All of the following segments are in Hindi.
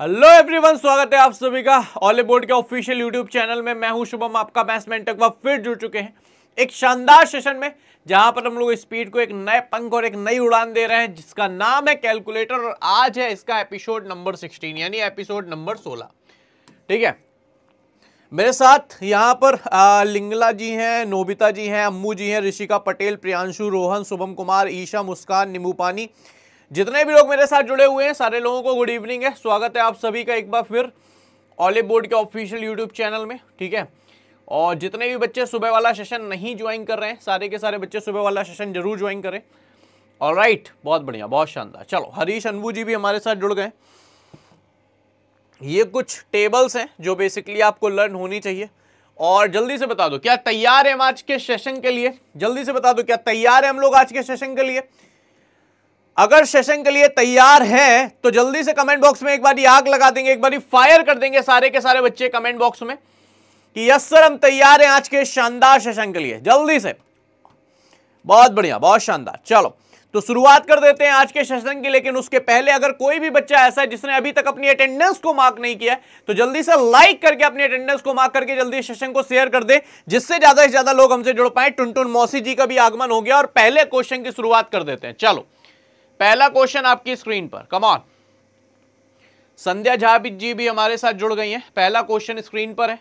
हेलो एवरीवन स्वागत है आप सभी का बोर्ड के ऑफिशियल यूट्यूब चैनल में मैं हूं शुभम आपका बैट्समैन टकवा फिर जुड़ चुके हैं एक शानदार सेशन में जहां पर हम लोग स्पीड को एक नए पंख और एक नई उड़ान दे रहे हैं जिसका नाम है कैलकुलेटर और आज है इसका एपिसोड नंबर सिक्सटीन यानी एपिसोड नंबर सोलह ठीक है मेरे साथ यहाँ पर आ, लिंगला जी हैं नोबिता जी हैं अम्मू जी हैं ऋषिका पटेल प्रियांशु रोहन शुभम कुमार ईशा मुस्कान निमूपानी जितने भी लोग मेरे साथ जुड़े हुए हैं सारे लोगों को गुड इवनिंग है स्वागत है आप सभी का एक बार फिर ऑलिव बोर्ड के ऑफिशियल यूट्यूब चैनल में ठीक है और जितने भी बच्चे सुबह वाला सेशन नहीं ज्वाइन कर रहे हैं सारे के सारे बच्चे सुबह वाला सेशन जरूर ज्वाइन करें और राइट बहुत बढ़िया बहुत शानदार चलो हरीश अनबू जी भी हमारे साथ जुड़ गए ये कुछ टेबल्स हैं जो बेसिकली आपको लर्न होनी चाहिए और जल्दी से बता दो क्या तैयार है हम आज के सेशन के लिए जल्दी से बता दो क्या तैयार है हम लोग आज के सेशन के लिए अगर सेशन के लिए तैयार हैं तो जल्दी से कमेंट बॉक्स में एक बार आग लगा देंगे एक बार फायर कर देंगे सारे के सारे बच्चे कमेंट बॉक्स में कि यस सर हम तैयार हैं आज के शानदार सेशन के लिए जल्दी से बहुत बढ़िया बहुत शानदार चलो तो शुरुआत कर देते हैं आज के सेशन की लेकिन उसके पहले अगर कोई भी बच्चा ऐसा है जिसने अभी तक अपनी अटेंडेंस को मार्क नहीं किया तो जल्दी से लाइक करके अपनी अटेंडेंस को मार्क करके जल्दी सेशन को शेयर कर दे जिससे ज्यादा से ज्यादा लोग हमसे जुड़ पाए टुन मौसी जी का भी आगमन हो गया और पहले क्वेश्चन की शुरुआत कर देते हैं चलो पहला क्वेश्चन आपकी स्क्रीन पर कमॉन संध्या झा जी भी हमारे साथ जुड़ गई हैं पहला क्वेश्चन स्क्रीन पर है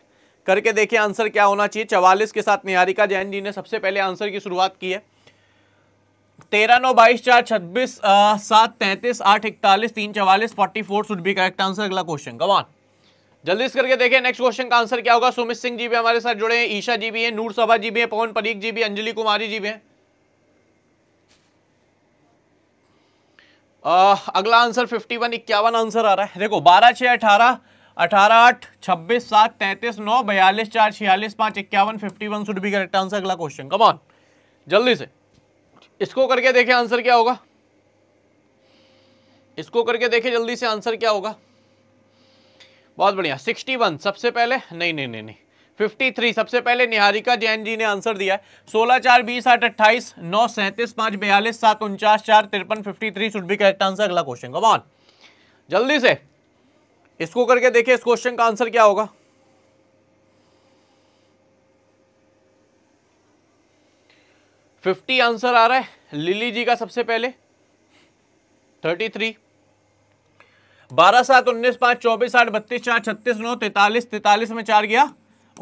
करके देखिए आंसर क्या होना चाहिए चवालीस के साथ निहारिका जैन जी ने सबसे पहले आंसर की शुरुआत की है तेरह नौ बाईस चार छब्बीस सात तैंतीस आठ इकतालीस तीन चवालीस forty four should be correct answer अगला क्वेश्चन कमान जल्दी से करके देखें नेक्स्ट क्वेश्चन का आंसर क्या होगा सुमित सिंह जी भी हमारे साथ जुड़े हैं ईशा जी भी हैं नूर सभा जी भी हैं पवन परीक जी भी अंजलि कुमारी जी भी हैं आ, अगला आंसर फिफ्टी वन इक्यावन आंसर आ रहा है देखो बारह छः अठारह अठारह आठ छब्बीस सात तैंतीस नौ बयालीस चार छियालीस पाँच इक्यावन fifty one should be correct answer अगला क्वेश्चन कमान जल्दी से इसको करके देखें आंसर क्या होगा इसको करके देखें जल्दी से आंसर क्या होगा बहुत बढ़िया सिक्सटी वन सबसे पहले नहीं नहीं नहीं नहीं 53 सबसे पहले निहारिका जैन जी ने आंसर दिया है सोलह चार बीस आठ अट्ठाईस नौ सैंतीस पांच बयालीस सात उनचास चार तिरपन fifty three should be correct answer अगला क्वेश्चन कम ऑन जल्दी से इसको करके देखिए इस क्वेश्चन का आंसर क्या होगा फिफ्टी आंसर आ रहा है लिली जी का सबसे पहले थर्टी थ्री बारह सात उन्नीस पांच चौबीस आठ बत्तीस चार छत्तीस नौ तैतालीस तैतालीस में चार गया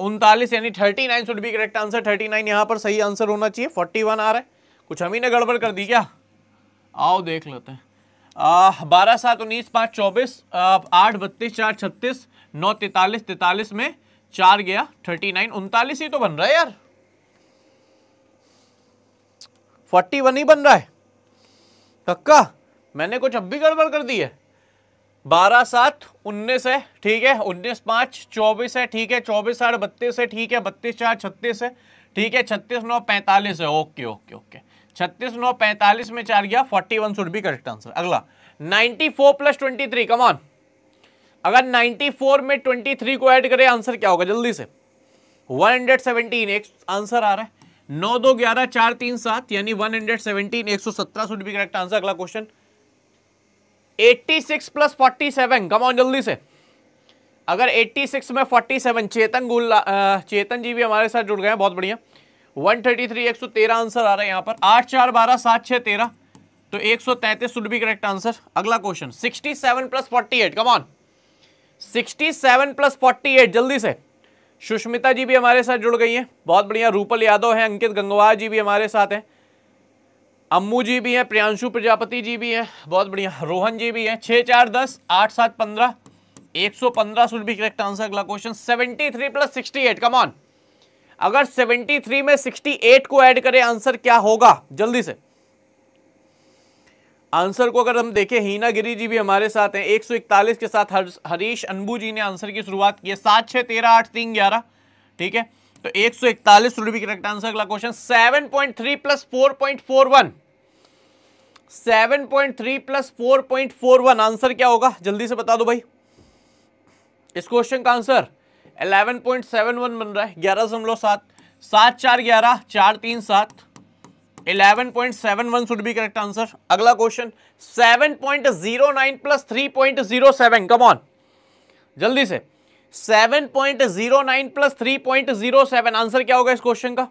उनतालीस यानी thirty nine should be correct answer thirty nine यहाँ पर सही आंसर होना चाहिए फोर्टी वन आ रहा है कुछ हम ही ने गड़बड़ कर दी क्या आओ देख लेते हैं बारह सात उन्नीस पाँच चौबीस आठ बत्तीस चार छत्तीस नौ तैतालीस तैतालीस में चार गया थर्टी नाइन उनतालीस ही तो बन रहा है यार फोर्टी वन ही बन रहा है पक्का मैंने कुछ अब भी गड़बड़ कर दी है बारह सात उन्नीस है ठीक है उन्नीस पाँच चौबीस है ठीक है चौबीस साठ बत्तीस है ठीक है बत्तीस चार छत्तीस है ठीक है छत्तीस नौ पैंतालीस है ओके ओके ओके छत्तीस नौ पैंतालीस में चार गया forty one should be correct answer अगला ninety four plus twenty three come on अगर नाइन्टी फोर में ट्वेंटी थ्री को ऐड करें आंसर क्या होगा जल्दी से वन हंड्रेड सेवेंटीन एक आंसर आ रहा है नौ दो ग्यारह चार तीन सात यानी वन हंड्रेड सेवेंटीन एक सौ सत्रह शुड भी करेक्ट आंसर अगला question eighty six plus forty seven on जल्दी से अगर 86 में 47 चेतन गुल चेतन जी भी हमारे साथ जुड़ गए हैं बहुत बढ़िया 133 तेरह आंसर आ रहा है यहाँ पर आठ चार बारह सात छः तेरह तो 133 शुड बी करेक्ट आंसर अगला question 67 plus forty eight come on sixty seven plus forty eight जल्दी से सुष्मिता जी भी हमारे साथ जुड़ गई हैं बहुत बढ़िया रूपल यादव हैं अंकित गंगवार जी भी हमारे साथ हैं अम्मू जी भी हैं प्रियांशु प्रजापति जी भी हैं बहुत बढ़िया रोहन जी भी हैं छः चार दस आठ सात पंद्रह एक सौ पंद्रह सुल भी करेक्ट आंसर अगला question seventy three plus sixty eight come on अगर सेवेंटी थ्री में सिक्सटी एट को ऐड करें आंसर क्या होगा जल्दी से आंसर को अगर हम देखें हीना गिरी जी भी हमारे साथ हैं इकतालीस के साथ हर, हरीश अनबू जी ने आंसर की शुरुआत की है सात छः तेरह आठ तीन ग्यारह ठीक है तो एक सौ इकतालीस रुपये करेक्ट आंसर अगला question three plus one seven point three plus four point four one answer क्या होगा जल्दी से बता दो भाई इस क्वेश्चन का answer eleven point seven one बन रहा है ग्यारह दशमलव सात सात चार ग्यारह चार तीन सात eleven point seven one should be correct answer अगला question seven point zero nine plus three point zero seven come on जल्दी से seven point zero nine plus three point zero seven answer क्या होगा इस क्वेश्चन का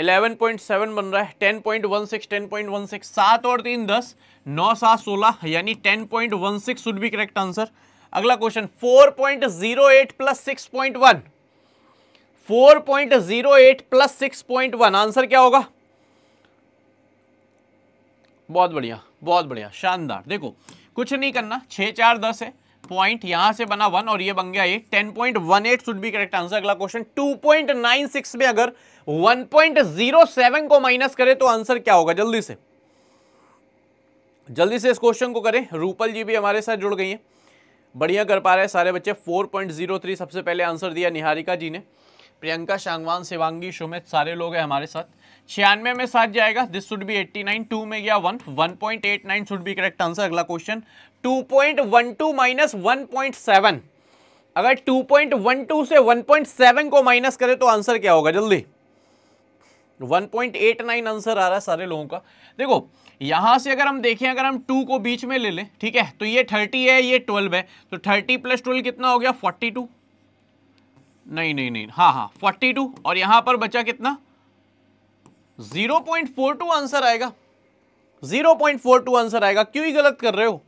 11.7 बन रहा है 10.16 10.16 सात और तीन दस नौ सात सोलह यानी 10.16 point one should be correct answer अगला question 4.08 point zero eight plus six point point one four zero eight plus six point one answer क्या होगा बहुत बढ़िया बहुत बढ़िया शानदार देखो कुछ नहीं करना छः चार दस है पॉइंट यहां से बना वन और ये बन गया एक ten point one eight should be correct answer अगला question two point nine six में अगर वन पॉइंट जीरो सेवन को माइनस करें तो आंसर क्या होगा जल्दी से जल्दी से इस क्वेश्चन को करें रूपल जी भी हमारे साथ जुड़ गई हैं बढ़िया कर पा रहे हैं सारे बच्चे फोर पॉइंट जीरो थ्री सबसे पहले आंसर दिया निहारिका जी ने प्रियंका शांगवान शिवांगी सुमित सारे लोग हैं हमारे साथ छियानवे में साथ जाएगा दिस शुड बी 89 टू में गया one 1.89 should be correct answer अगला question two point one two minus one point seven अगर टू पॉइंट वन टू से वन पॉइंट सेवन को माइनस करें तो आंसर क्या होगा जल्दी one point eight nine answer आ रहा है सारे लोगों का देखो यहां से अगर हम देखें अगर हम टू को बीच में ले लें ठीक है तो ये थर्टी है ये ट्वेल्व है तो थर्टी प्लस ट्वेल्व कितना हो गया फोर्टी टू नहीं नहीं नहीं हाँ हाँ फोर्टी टू और यहां पर बचा कितना zero point four two answer आएगा zero point four two answer आएगा क्यों ही गलत कर रहे हो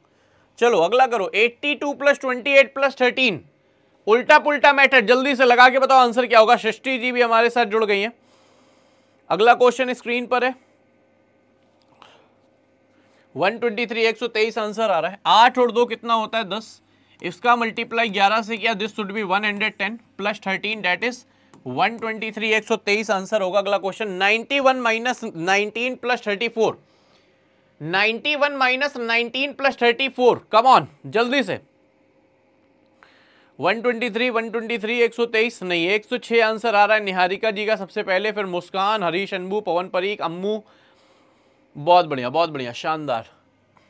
चलो अगला करो 82 two plus twenty plus thirteen उल्टा पुल्टा मैटर जल्दी से लगा के बताओ आंसर क्या होगा सृष्टि जी भी हमारे साथ जुड़ गई हैं अगला क्वेश्चन स्क्रीन पर है 123 आंसर आ रहा है आठ और दो कितना होता है दस इसका मल्टीप्लाई ग्यारह से किया this should be 110 plus 13 that is 123 123 answer होगा अगला question 91 one minus nineteen plus thirty four ninety one minus nineteen plus thirty four on जल्दी से one twenty three one twenty three एक सौ तेईस नहीं एक सौ छः आंसर आ रहा है निहारिका जी का सबसे पहले फिर मुस्कान हरीश अनबू पवन परीक अम्मू बहुत बढ़िया बहुत बढ़िया शानदार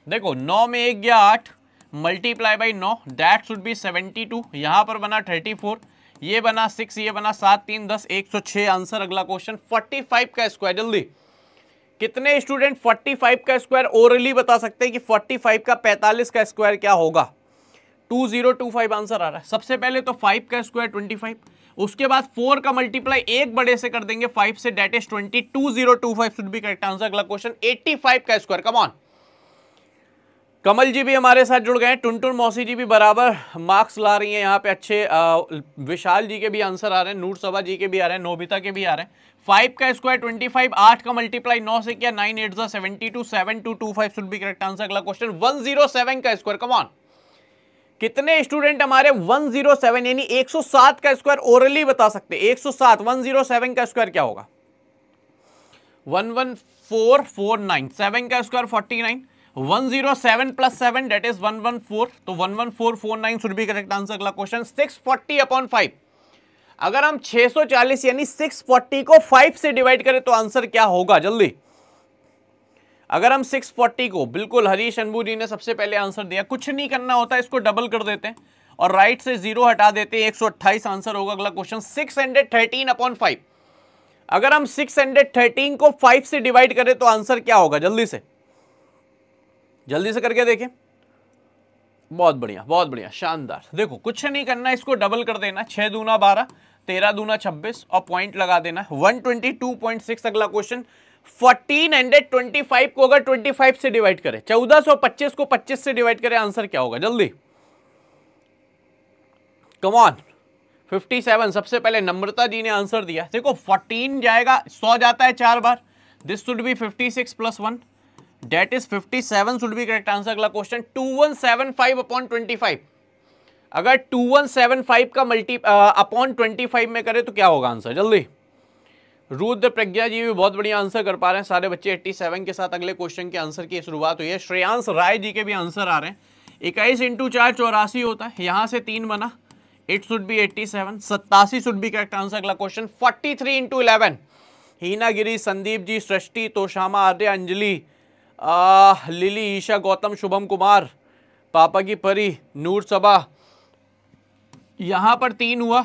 देखो नौ में एक गया आठ मल्टीप्लाई बाई नौ that should be seventy two यहाँ पर बना थर्टी फोर ये बना सिक्स ये बना सात तीन दस एक सौ छः आंसर अगला क्वेश्चन फोर्टी फाइव का स्क्वायर जल्दी कितने स्टूडेंट 45 का स्क्वायर ओरली बता सकते हैं कि 45 का 45 का स्क्वायर क्या होगा 2025 आंसर आ रहा है सबसे पहले तो 5 का स्क्वायर 25 उसके बाद 4 का मल्टीप्लाई एक बड़े से कर देंगे 5 से that is twenty two zero two five should be correct answer अगला क्वेश्चन 85 का स्क्वायर कम ऑन कमल जी भी हमारे साथ जुड़ गए हैं टुनटुन मौसी जी भी बराबर मार्क्स ला रही हैं यहाँ पे अच्छे आ, विशाल जी के भी आंसर आ रहे हैं नूर सभा जी के भी आ रहे हैं नोबिता के भी आ रहे हैं फाइव का स्क्वायर ट्वेंटी फाइव आठ का मल्टीप्लाई नौ से किया नाइन एट जो seventy two seven two two five should be correct answer अगला क्वेश्चन वन जीरो सेवन का स्क्वायर कमॉन कितने स्टूडेंट हमारे 107 यानी 107 का स्क्वायर ओरली बता सकते 107 107 का स्क्वायर क्या होगा 11449 सेवन का square 49 107 plus seven that is 114 तो 11449 शुड बी करेक्ट आंसर अगला क्वेश्चन 640 अपॉन फाइव अगर हम 640 यानी 640 को 5 से डिवाइड करें तो आंसर क्या होगा जल्दी अगर हम 640 को बिल्कुल हरीश अनबू जी ने सबसे पहले आंसर दिया कुछ नहीं करना होता इसको डबल कर देते हैं और राइट से जीरो हटा देते हैं एक आंसर होगा अगला क्वेश्चन सिक्स अपॉन फाइव अगर हम 613 को 5 से डिवाइड करें तो आंसर क्या होगा जल्दी से जल्दी से करके देखें बहुत बढ़िया बहुत बढ़िया शानदार देखो कुछ नहीं करना इसको डबल कर देना छः दूना बारह तेरह दूना छब्बीस और पॉइंट लगा देना one twenty two point six अगला question fourteen hundred twenty five को अगर ट्वेंटी फाइव से डिवाइड करें चौदह सौ पच्चीस को पच्चीस से डिवाइड करें आंसर क्या होगा जल्दी कमॉन फिफ्टी सेवन सबसे पहले नम्रता जी ने आंसर दिया देखो फोर्टीन जाएगा सौ जाता है चार बार this should be fifty six plus one that is 57 should be correct answer अगला क्वेश्चन 2175 अपॉन फाइव अगर 2175 का मल्टी अपॉन फाइव में करें तो क्या होगा आंसर जल्दी रुद्र प्रज्ञा जी भी बहुत बढ़िया आंसर कर पा रहे हैं सारे बच्चे 87 के साथ अगले क्वेश्चन के आंसर की शुरुआत हुई है श्रेयांश राय जी के भी आंसर आ रहे हैं इक्कीस इंटू चार चौरासी होता है यहाँ से तीन बना इट शुड बी 87 सत्तासी शुड बी करेक्ट आंसर अगला question 43 three into eleven Heena Giri Sandeep ji Srishti तोशामा आर्य अंजलि आ, लिली ईशा गौतम शुभम कुमार पापा की परी नूर सबा यहाँ पर तीन हुआ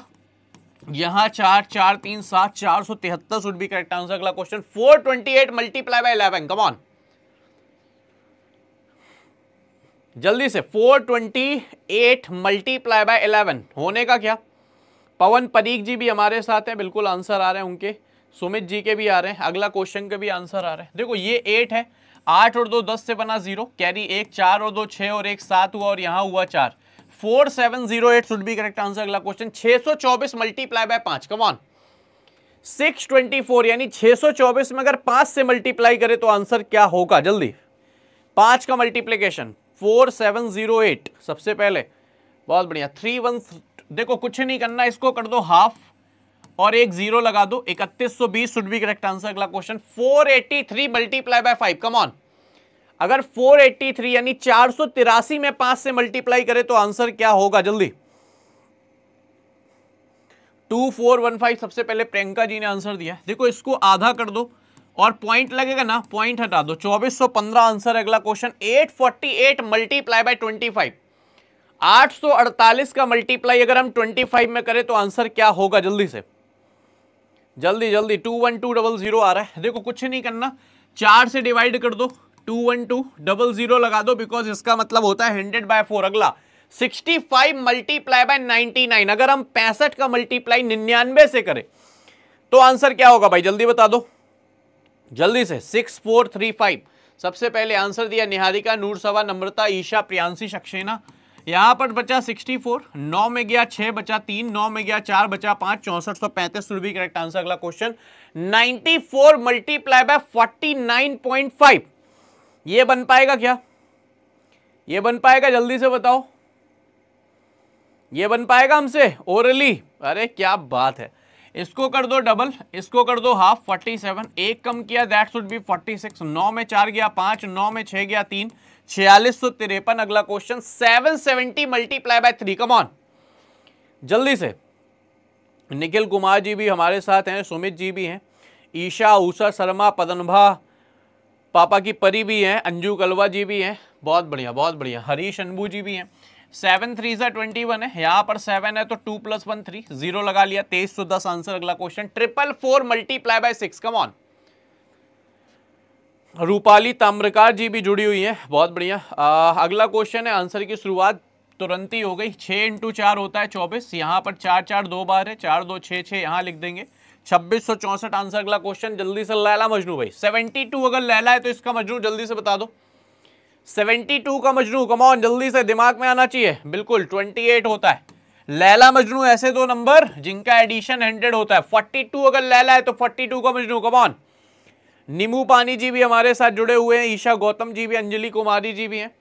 यहाँ चार चार तीन सात चार सौ तिहत्तर सुड भी करेक्ट आंसर अगला question four twenty eight multiply by eleven come on जल्दी से four twenty eight multiply by eleven होने का क्या पवन परीक जी भी हमारे साथ हैं बिल्कुल आंसर आ रहे हैं उनके सुमित जी के भी आ रहे हैं अगला क्वेश्चन के भी आंसर आ रहे हैं देखो ये एट है आठ और दो दस से बना जीरो कैरी एक चार और दो छः और एक सात हुआ और यहाँ हुआ चार four seven zero eight should be correct answer अगला क्वेश्चन छह सौ चौबीस मल्टीप्लाई बाय पांच कमॉन सिक्स ट्वेंटी फोर यानी छह सौ चौबीस में अगर पांच से मल्टीप्लाई करें तो आंसर क्या होगा जल्दी पांच का multiplication four seven zero eight सबसे पहले बहुत बढ़िया थ्री वन देखो कुछ नहीं करना इसको कर दो हाफ और एक जीरो लगा दो इकतीस सौ बीस शुड बी करेक्ट आंसर अगला question four eighty three multiply by five come on अगर फोर थ्री यानी चार सौ तिरासी में पांच से मल्टीप्लाई करें तो आंसर क्या होगा जल्दी टू फोर वन फाइव सबसे पहले प्रियंका जी ने आंसर दिया देखो इसको आधा कर दो और पॉइंट लगेगा ना पॉइंट हटा दो 2415 आंसर अगला क्वेश्चन 848 मल्टीप्लाई बाय 25 848 का मल्टीप्लाई अगर हम 25 में करें तो आंसर क्या होगा जल्दी से जल्दी जल्दी two one two double zero आ रहा है देखो कुछ नहीं करना चार से डिवाइड कर दो two one two double zero लगा दो बिकॉज इसका मतलब होता है हंड्रेड बाय फोर अगला sixty five multiply by ninety nine अगर हम पैंसठ का मल्टीप्लाई निन्यानवे से करें तो आंसर क्या होगा भाई जल्दी बता दो जल्दी से सिक्स फोर थ्री फाइव सबसे पहले आंसर दिया निहारिका नूर सवा नम्रता ईशा प्रियांशी सक्सेना यहाँ पर बचा 64, फोर नौ में गया छः बचा तीन नौ में गया चार बचा पाँच चौंसठ सौ पैंतीस शुरू भी करेक्ट आंसर अगला question 94 four multiply by forty ये बन पाएगा क्या ये बन पाएगा जल्दी से बताओ ये बन पाएगा हमसे ओरली अरे क्या बात है इसको कर दो डबल इसको कर दो हाफ फोर्टी सेवन एक कम किया that should be forty six नौ में चार गया पाँच नौ में छः गया तीन छियालीस सौ तिरपन अगला question seven seventy multiply by three come on जल्दी से निखिल कुमार जी भी हमारे साथ हैं सुमित जी भी हैं ईशा उषा शर्मा पदनभा पापा की परी भी हैं अंजू कलवा जी भी हैं बहुत बढ़िया बहुत बढ़िया हरीश अनबू जी भी हैं सेवन थ्री सा ट्वेंटी वन है यहाँ पर सेवन है तो two plus one three zero लगा लिया तेईस सौ दस आंसर अगला question triple four multiply by six come on Rupali Tamrakar ji भी जुड़ी हुई हैं बहुत बढ़िया अगला क्वेश्चन है आंसर की शुरुआत तुरंत ही हो गई छः इंटू चार होता है चौबीस यहाँ पर चार चार दो बार है चार दो छः छः यहाँ लिख देंगे छब्बीस सौ चौंसठ आंसर अगला क्वेश्चन जल्दी से लैला मजनू भाई सेवेंटी टू अगर लैला है तो इसका मजनू जल्दी से बता दो सेवेंटी टू का मजनू कमॉन जल्दी से दिमाग में आना चाहिए बिल्कुल ट्वेंटी एट होता है लैला मजनू ऐसे दो नंबर जिनका एडिशन हंड्रेड होता है फोर्टी टू अगर लैला है तो फोर्टी टू का मजनू कमाओ निमू पानी जी भी हमारे साथ जुड़े हुए हैं ईशा गौतम जी भी अंजलि कुमारी जी भी हैं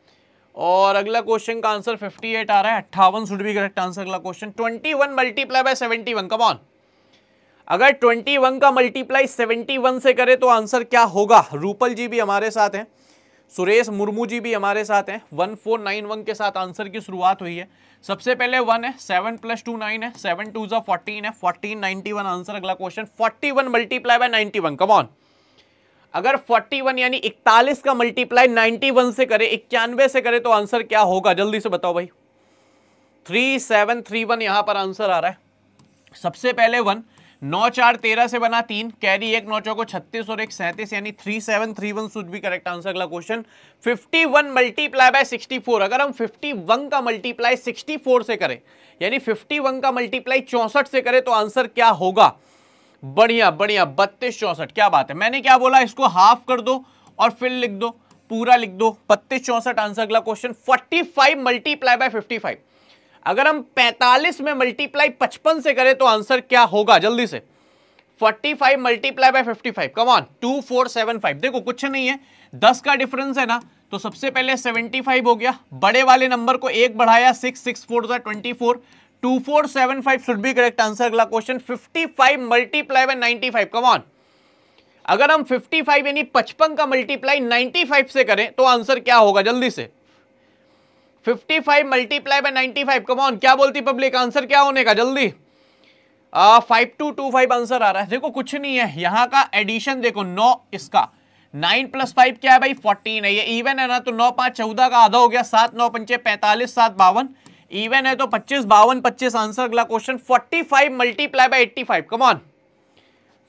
और अगला क्वेश्चन का आंसर 58 आ रहा है अट्ठावन शुड भी करेक्ट आंसर अगला question 21 one multiply by seventy one come on अगर 21 का मल्टीप्लाई 71 से करें तो आंसर क्या होगा रूपल जी भी हमारे साथ हैं सुरेश मुर्मू जी भी हमारे साथ हैं वन फोर नाइन वन के साथ आंसर की शुरुआत हुई है सबसे पहले वन है सेवन प्लस टू नाइन है सेवन टू जो फोर्टीन है फोर्टीन नाइनटी वन आंसर अगला question forty one multiply by ninety one come on अगर 41 यानी 41 का मल्टीप्लाई 91 से करें इक्यानवे से करें तो आंसर क्या होगा जल्दी से बताओ भाई थ्री सेवन थ्री वन यहां पर आंसर आ रहा है सबसे पहले वन नौ चार तेरह से बना तीन कैरी एक नौ चौको छत्तीस और एक सैंतीस यानी three seven three one should be correct answer अगला question fifty one multiply by sixty four अगर हम फिफ्टी वन का मल्टीप्लाई सिक्सटी फोर से करें यानी फिफ्टी वन का मल्टीप्लाई चौंसठ से करें तो आंसर क्या होगा बढ़िया बढ़िया बत्तीस चौसठ क्या बात है मैंने क्या बोला इसको हाफ कर दो और फिर लिख दो पूरा लिख दो बत्तीस चौसठ आंसर अगला question forty five multiply by fifty five अगर हम पैंतालीस में मल्टीप्लाई पचपन से करें तो आंसर क्या होगा जल्दी से forty five multiply by five come on five देखो कुछ नहीं है दस का डिफरेंस है ना तो सबसे पहले सेवेंटी फाइव हो गया बड़े वाले नंबर को एक बढ़ाया six six four twenty four two four seven five should be correct answer अगला question fifty five multiply by ninety five come on अगर हम फिफ्टी फाइव यानी पचपन का मल्टीप्लाई नाइनटी फाइव से करें तो आंसर क्या होगा जल्दी से fifty five multiply by ninety five come on क्या बोलती पब्लिक आंसर क्या होने का जल्दी five two two five answer आ रहा है देखो कुछ नहीं है यहां का एडिशन देखो नौ इसका नाइन प्लस फाइव क्या है भाई फोर्टीन है ये इवन है ना तो नौ पांच चौदह का आधा हो गया सात नौ पंचे पैंतालीस सात बावन इवन है तो पच्चीस बावन पच्चीस आंसर अगला question forty five multiply by eighty five come on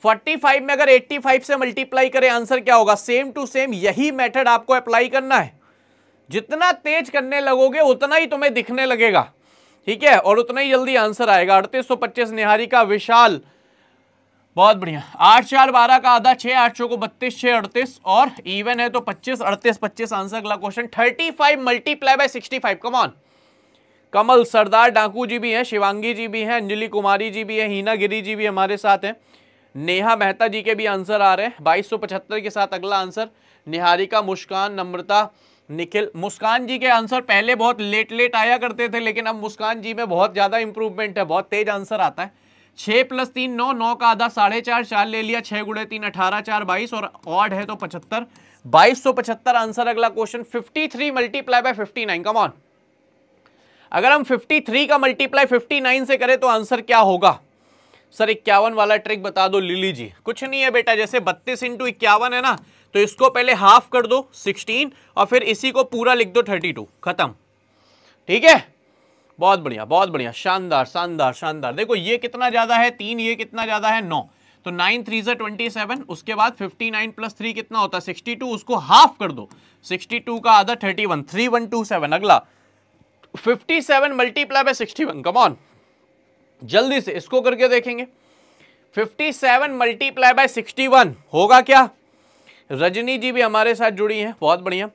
forty five में अगर एट्टी फाइव से मल्टीप्लाई करें आंसर क्या होगा सेम टू सेम यही मेथड आपको अप्लाई करना है जितना तेज करने लगोगे उतना ही तुम्हें दिखने लगेगा ठीक है और उतना ही जल्दी आंसर आएगा अड़तीस सौ पच्चीस निहारी का विशाल बहुत बढ़िया आठ चार बारह का आधा छः आठ सौ को बत्तीस छः अड़तीस और इवन है तो पच्चीस अड़तीस पच्चीस आंसर अगला question thirty five multiply by sixty five come on Kamal Sardar डाकू जी भी हैं शिवांगी जी भी हैं अंजलि कुमारी जी भी हैं हीना गिरी जी भी हमारे साथ हैं नेहा मेहता जी के भी आंसर आ रहे हैं बाईस के साथ अगला आंसर निहारिका मुस्कान नम्रता निखिल मुस्कान जी के आंसर पहले बहुत लेट लेट आया करते थे लेकिन अब मुस्कान जी में बहुत ज़्यादा इंप्रूवमेंट है बहुत तेज आंसर आता है छः प्लस तीन नौ नौ का आधा साढ़े चार चार ले लिया छः गुड़े तीन अठारह चार बाईस और ऑड है तो पचहत्तर बाईस सौ पचहत्तर आंसर अगला question fifty three multiply by fifty nine come on अगर हम 53 का मल्टीप्लाई 59 से करें तो आंसर क्या होगा सर इक्यावन वाला ट्रिक बता दो लिली जी कुछ नहीं है बेटा जैसे बत्तीस इंटू इक्यावन है ना तो इसको पहले हाफ कर दो 16 और फिर इसी को पूरा लिख दो 32 खत्म ठीक है बहुत बढ़िया बहुत बढ़िया शानदार शानदार शानदार देखो ये कितना ज़्यादा है तीन ये कितना ज़्यादा है नौ तो नाइन थ्री से ट्वेंटी सेवन उसके बाद फिफ्टी नाइन प्लस थ्री कितना होता है सिक्सटी टू उसको हाफ कर दो सिक्सटी टू का आधा thirty one three one two seven अगला fifty seven multiply by sixty one come on जल्दी से इसको करके देखेंगे fifty seven multiply by sixty one होगा क्या रजनी जी भी हमारे साथ जुड़ी हैं बहुत बढ़िया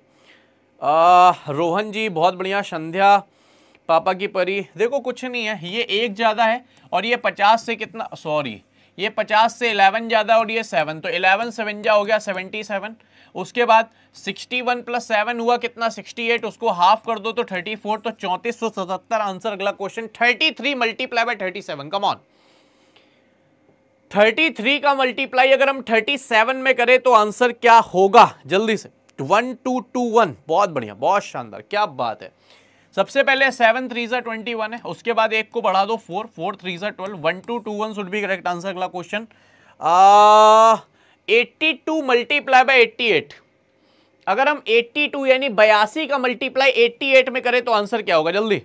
रोहन जी बहुत बढ़िया संध्या पापा की परी देखो कुछ नहीं है ये एक ज़्यादा है और ये पचास से कितना सॉरी ये पचास से इलेवन ज़्यादा और ये सेवन तो इलेवन सेवन जा हो गया सेवनटी सेवन उसके बाद 61 वन प्लस सेवन हुआ कितना 68 उसको हाफ कर दो तो 34 तो चौंतीस सौ सतहत्तर आंसर अगला question 33 three multiply by thirty seven come on thirty का मल्टीप्लाई अगर हम 37 में करें तो आंसर क्या होगा जल्दी से वन टू टू वन बहुत बढ़िया बहुत शानदार क्या बात है सबसे पहले सेवन थ्री ज़ा ट्वेंटी वन है उसके बाद एक को बढ़ा दो फोर फोर थ्री ज़ा twelve one two two one should be correct answer अगला question eighty two multiply by eighty eight अगर हम एट्टी टू यानी बयासी का मल्टीप्लाई एट्टी एट में करें तो आंसर क्या होगा जल्दी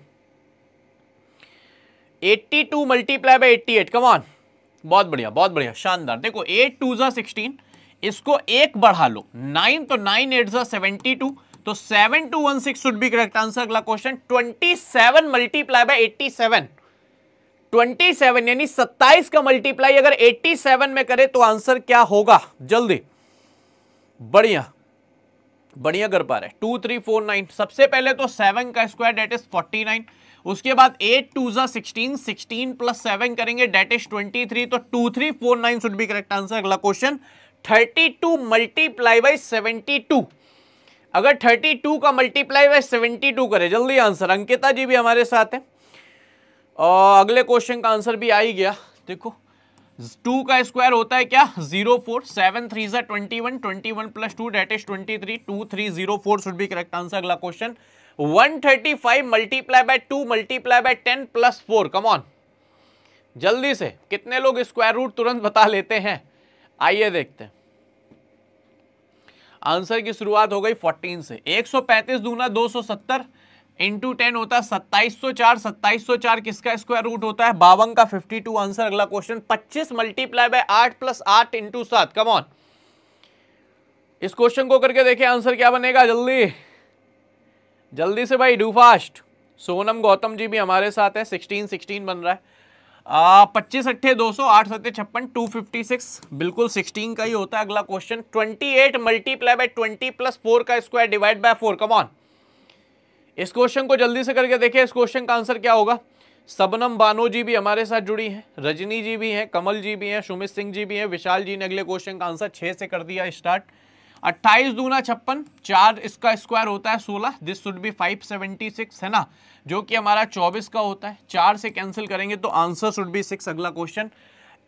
eighty two multiply by eighty eight come on बहुत बढ़िया बहुत बढ़िया शानदार देखो एट टू ज़ा सिक्सटीन इसको एक बढ़ा लो नाइन तो नाइन एट ज़ा सेवेंटी टू तो seven two one six should be correct answer अगला question twenty seven multiply by eighty seven 27 यानी 27 का मल्टीप्लाई अगर 87 में करें तो आंसर क्या होगा जल्दी बढ़िया बढ़िया कर पा रहे टू थ्री फोर नाइन सबसे पहले तो सेवन का square that is forty nine उसके बाद एट टू जा सिक्सटीन सिक्सटीन प्लस सेवन करेंगे डेट इज ट्वेंटी थ्री तो two three four nine should be correct answer अगला question thirty two multiply by seventy two अगर थर्टी टू का मल्टीप्लाई बाई सेवेंटी टू करे जल्दी आंसर अंकिता जी भी हमारे साथ है अगले क्वेश्चन का आंसर भी आ ही गया देखो टू का स्क्वायर होता है क्या जीरो फोर सेवन थ्री जै twenty one twenty one plus two that is twenty three two three zero four should be correct answer अगला question one thirty five multiply by two multiply by ten plus four come on जल्दी से कितने लोग स्क्वायर रूट तुरंत बता लेते हैं आइए देखते हैं आंसर की शुरुआत हो गई 14 से 135 दूना 270 इंटू टेन होता है सत्ताईस सौ चार सत्ताईस सौ चार किसका स्क्वायर रूट होता है बावन का फिफ्टी टू आंसर अगला क्वेश्चन पच्चीस मल्टीप्लाई बाय आठ प्लस आठ इंटू सात कमॉन इस क्वेश्चन को करके देखिए आंसर क्या बनेगा जल्दी जल्दी से भाई डू फास्ट सोनम गौतम जी भी हमारे साथ है सिक्सटीन सिक्सटीन बन रहा है पच्चीस अट्ठे दो सौ आठ सत्ते छप्पन टू फिफ्टी सिक्स बिल्कुल सिक्सटीन का ही होता है अगला question twenty eight multiply by twenty plus four का square divide by four come on इस क्वेश्चन को जल्दी से करके देखिए इस क्वेश्चन का आंसर क्या होगा सबनम बानो जी भी हमारे साथ जुड़ी हैं रजनी जी भी हैं कमल जी भी हैं सुमित सिंह जी भी हैं विशाल जी ने अगले क्वेश्चन का आंसर छः से कर दिया स्टार्ट अट्ठाईस दूना छप्पन चार इसका स्क्वायर होता है सोलह this should be five seventy six है ना जो कि हमारा चौबीस का होता है चार से कैंसिल करेंगे तो आंसर शुड बी सिक्स अगला question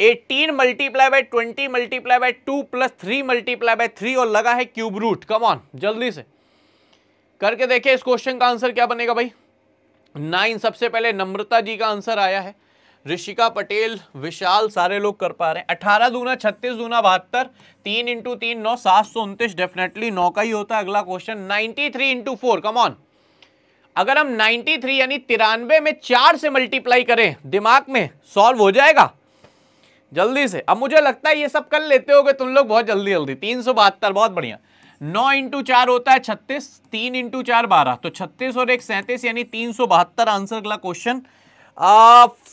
eighteen multiply by twenty multiply by two plus three multiply by three और लगा है क्यूब रूट कम ऑन जल्दी से करके देखिए इस क्वेश्चन का आंसर क्या बनेगा भाई नाइन सबसे पहले नम्रता जी का आंसर आया है ऋषिका पटेल विशाल सारे लोग कर पा रहे हैं अठारह दूना छत्तीस दूना बहत्तर तीन इंटू तीन नौ सात सौ उनतीस डेफिनेटली नौ का ही होता है अगला question ninety three into four come on अगर हम नाइनटी थ्री यानी तिरानवे में चार से मल्टीप्लाई करें दिमाग में सॉल्व हो जाएगा जल्दी से अब मुझे लगता है ये सब कर लेते हो तुम लोग बहुत जल्दी जल्दी तीन सौ बहत्तर बहुत बढ़िया नौ इंटू चार होता है छत्तीस तीन इंटू चार बारह तो छत्तीस और एक सैंतीस यानी तीन सौ बहत्तर आंसर अगला question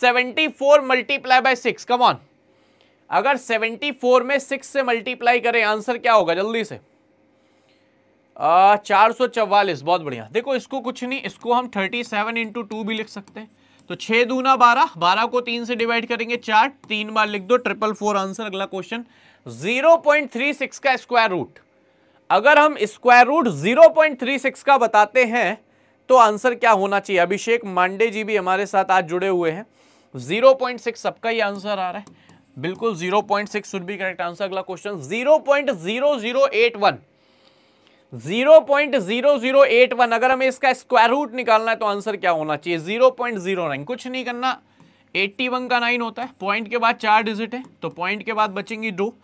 seventy four multiply by six come on अगर सेवेंटी फोर में सिक्स से मल्टीप्लाई करें आंसर क्या होगा जल्दी से चार सौ चवालीस बहुत बढ़िया देखो इसको कुछ नहीं इसको हम थर्टी सेवन इंटू टू भी लिख सकते हैं तो छः दूना बारह बारह को तीन से डिवाइड करेंगे चार तीन बार लिख दो ट्रिपल फोर आंसर अगला question zero point three six का स्क्वायर रूट अगर हम square root zero point three six का बताते हैं तो आंसर क्या होना चाहिए अभिषेक मांडे जी भी हमारे साथ आज जुड़े हुए हैं जीरो पॉइंट सिक्स सबका ही आंसर आ रहा है बिल्कुल zero point six should be correct answer अगला question zero point zero zero eight one zero point zero zero eight one अगर हमें इसका स्क्वायर रूट निकालना है तो आंसर क्या होना चाहिए जीरो पॉइंट जीरो नाइन कुछ नहीं करना एट्टी वन का नाइन होता है पॉइंट के बाद चार डिजिट है तो पॉइंट के बाद बचेंगी दो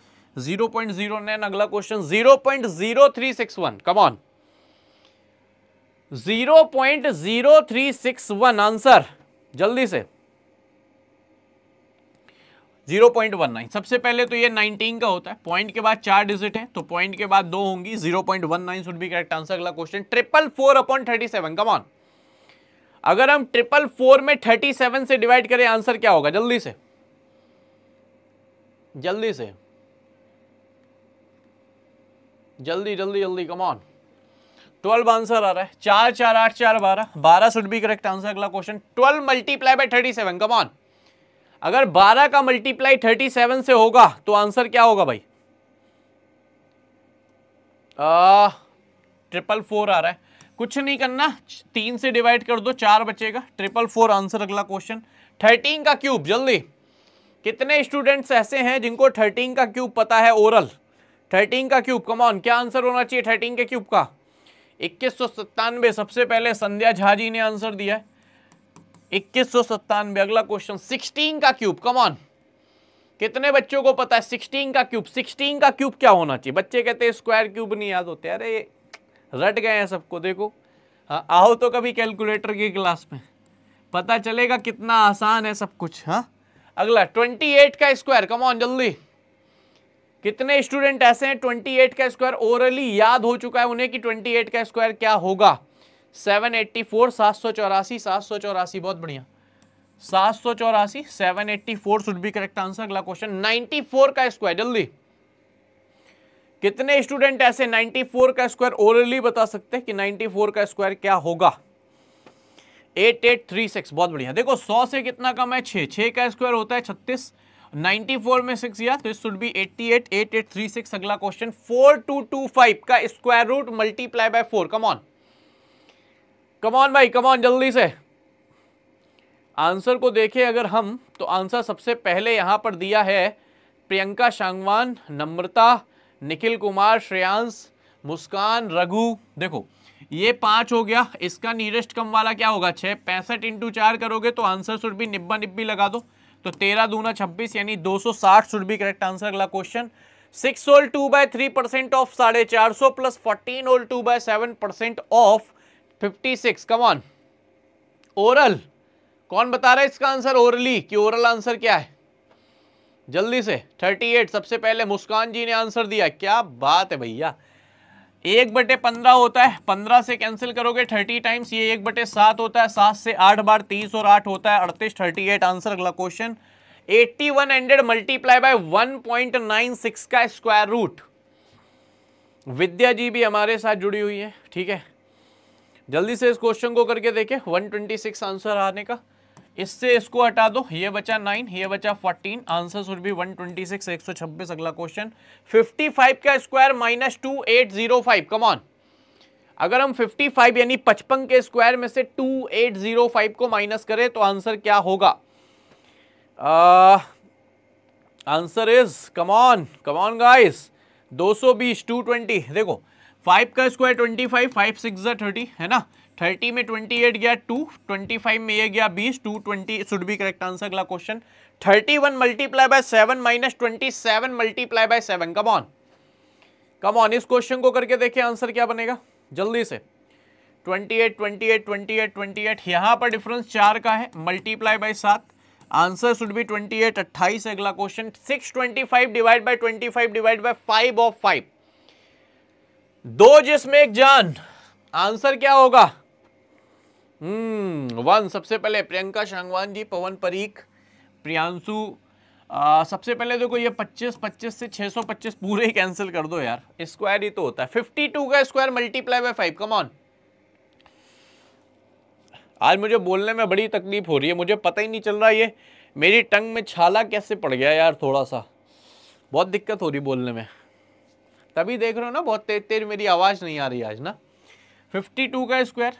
जीरो पॉइंट जीरो नाइन अगला question zero point zero three six one come on zero point zero three six one answer जल्दी से जीरो पॉइंट वन नाइन सबसे पहले तो ये नाइनटीन का होता है पॉइंट के बाद चार डिजिट है तो पॉइंट के बाद दो होंगी zero point one nine should be correct answer अगला question triple four upon thirty seven come on अगर हम ट्रिपल फोर में थर्टी सेवन से डिवाइड करें आंसर क्या होगा जल्दी से जल्दी से जल्दी जल्दी जल्दी कमॉन ट्वेल्व आंसर आ रहा है चार चार आठ चार बारह बारह सुड बी करेक्ट आंसर अगला question twelve multiply by thirty seven come on अगर बारह का मल्टीप्लाई थर्टी सेवन से होगा तो आंसर क्या होगा भाई ट्रिपल फोर आ रहा है कुछ नहीं करना तीन से डिवाइड कर दो चार बचेगा ट्रिपल फोर आंसर अगला क्वेश्चन थर्टीन का क्यूब जल्दी कितने स्टूडेंट्स ऐसे हैं जिनको थर्टीन का क्यूब पता है ओरल थर्टीन का क्यूब कमॉन क्या आंसर होना चाहिए थर्टीन के क्यूब का इक्कीस सौ सत्तानवे सबसे पहले संध्या झा जी ने आंसर दिया है इक्कीस सौ सत्तानवे अगला क्वेश्चन सिक्सटीन का क्यूब कमॉन कितने बच्चों को पता है सिक्सटीन का क्यूब सिक्सटीन का क्यूब क्या होना चाहिए बच्चे कहते हैं स्क्वायर क्यूब नहीं याद होते अरे रट गए हैं सबको देखो हाँ आओ तो कभी कैलकुलेटर की क्लास में पता चलेगा कितना आसान है सब कुछ हाँ अगला ट्वेंटी एट का स्क्वायर कमॉन जल्दी कितने स्टूडेंट ऐसे हैं 28 का स्क्वायर ओरली याद हो चुका है उन्हें कि 28 का स्क्वायर क्या होगा 784 784 784 बहुत बढ़िया सात सौ चौरासी seven eighty four should be correct answer अगला क्वेश्चन नाइन्टी फोर का स्क्वायर जल्दी कितने स्टूडेंट ऐसे नाइन्टी फोर का स्क्वायर ओरली बता सकते हैं कि नाइन्टी फोर का स्क्वायर क्या होगा एट एट थ्री सिक्स बहुत बढ़िया देखो सौ से कितना कम है छः छः का स्क्वायर होता है छत्तीस 94 में 6 या तो शुड बी 88 8836 अगला क्वेश्चन 4225 का square root multiply by 4 come on come on भाई कम ऑन जल्दी से आंसर को देखें अगर हम तो आंसर सबसे पहले यहां पर दिया है प्रियंका शांगवान नम्रता निखिल कुमार श्रेयांश मुस्कान रघु देखो ये पांच हो गया इसका नियरेस्ट कम वाला क्या होगा छह पैंसठ इंटू चार करोगे तो आंसर शुड भी निब्बा निब्बी लगा दो तो तेरह दूना छब्बीस यानी दो सौ साठ शुड बी करेक्ट आंसर अगला question six whole two by three percent of साढ़े चार सौ plus fourteen whole two by seven percent of fifty six come on oral कौन बता रहा है इसका आंसर ओरली कि ओरल आंसर क्या है जल्दी से थर्टी एट सबसे पहले मुस्कान जी ने आंसर दिया क्या बात है भैया एक बटे पंद्रह होता है पंद्रह से कैंसिल करोगे थर्टी टाइम्स ये एक बटे सात होता है सात से आठ बार तीस और आठ होता है अड़तीस थर्टी एट आंसर अगला question eighty one hundred multiply by one point nine six का स्क्वायर रूट विद्या जी भी हमारे साथ जुड़ी हुई है ठीक है जल्दी से इस क्वेश्चन को करके देखें वन आंसर आने का इससे इसको हटा दो ये बचा नाइन ये बचा fourteen answer should be one twenty six एक सौ छब्बीस अगला क्वेश्चन फिफ्टी फाइव का square minus two eight zero five come on अगर हम फिफ्टी फाइव यानी पचपन के स्क्वायर में से टू एट जीरो फाइव को माइनस करें तो आंसर क्या होगा answer is come on come on guys दो सौ बीस टू ट्वेंटी देखो फाइव का square twenty five five six thirty है ना थर्टी में ट्वेंटी एट गया टू ट्वेंटी फाइव में ये गया बीस two twenty should be correct answer अगला question thirty one multiply by seven minus twenty seven multiply by seven come on come on इस क्वेश्चन को करके देखिए आंसर क्या बनेगा जल्दी से twenty eight twenty eight twenty eight twenty eight यहाँ पर डिफरेंस चार का है मल्टीप्लाई बाय सात answer should be twenty eight अट्ठाईस अगला question six twenty five divide by twenty five divide by five of five दो जिसमें एक जान आंसर क्या होगा हम्म, वन सबसे पहले प्रियंका शांगवान जी पवन परीख प्रियांशु सबसे पहले देखो ये 25 25 से 625 पूरे ही कैंसिल कर दो यार स्क्वायर ही तो होता है 52 का square multiply by five come on आज मुझे बोलने में बड़ी तकलीफ हो रही है मुझे पता ही नहीं चल रहा ये मेरी टंग में छाला कैसे पड़ गया यार थोड़ा सा बहुत दिक्कत हो रही बोलने में तभी देख रहे हो ना बहुत तेज तेज मेरी आवाज़ नहीं आ रही आज ना 52 का स्क्वायर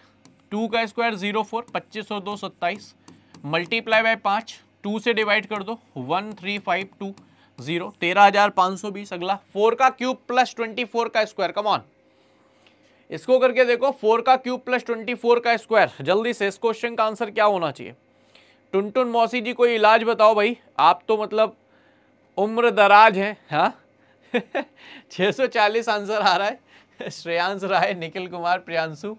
टू का स्क्वायर जीरो फोर पच्चीस सौ दो सत्ताईस मल्टीप्लाई बाय पाँच टू से डिवाइड कर दो one three five two zero तेरह हजार पाँच सौ बीस अगला फोर का क्यूब प्लस ट्वेंटी फोर का स्क्वायर कम ऑन इसको करके देखो फोर का क्यूब प्लस ट्वेंटी फोर का स्क्वायर जल्दी से इस क्वेश्चन का आंसर क्या होना चाहिए टुन टुन मौसी जी कोई इलाज बताओ भाई आप तो मतलब उम्र दराज हैं हाँ चालीस आंसर आ रहा है श्रेयांश राय निखिल कुमार प्रियांशु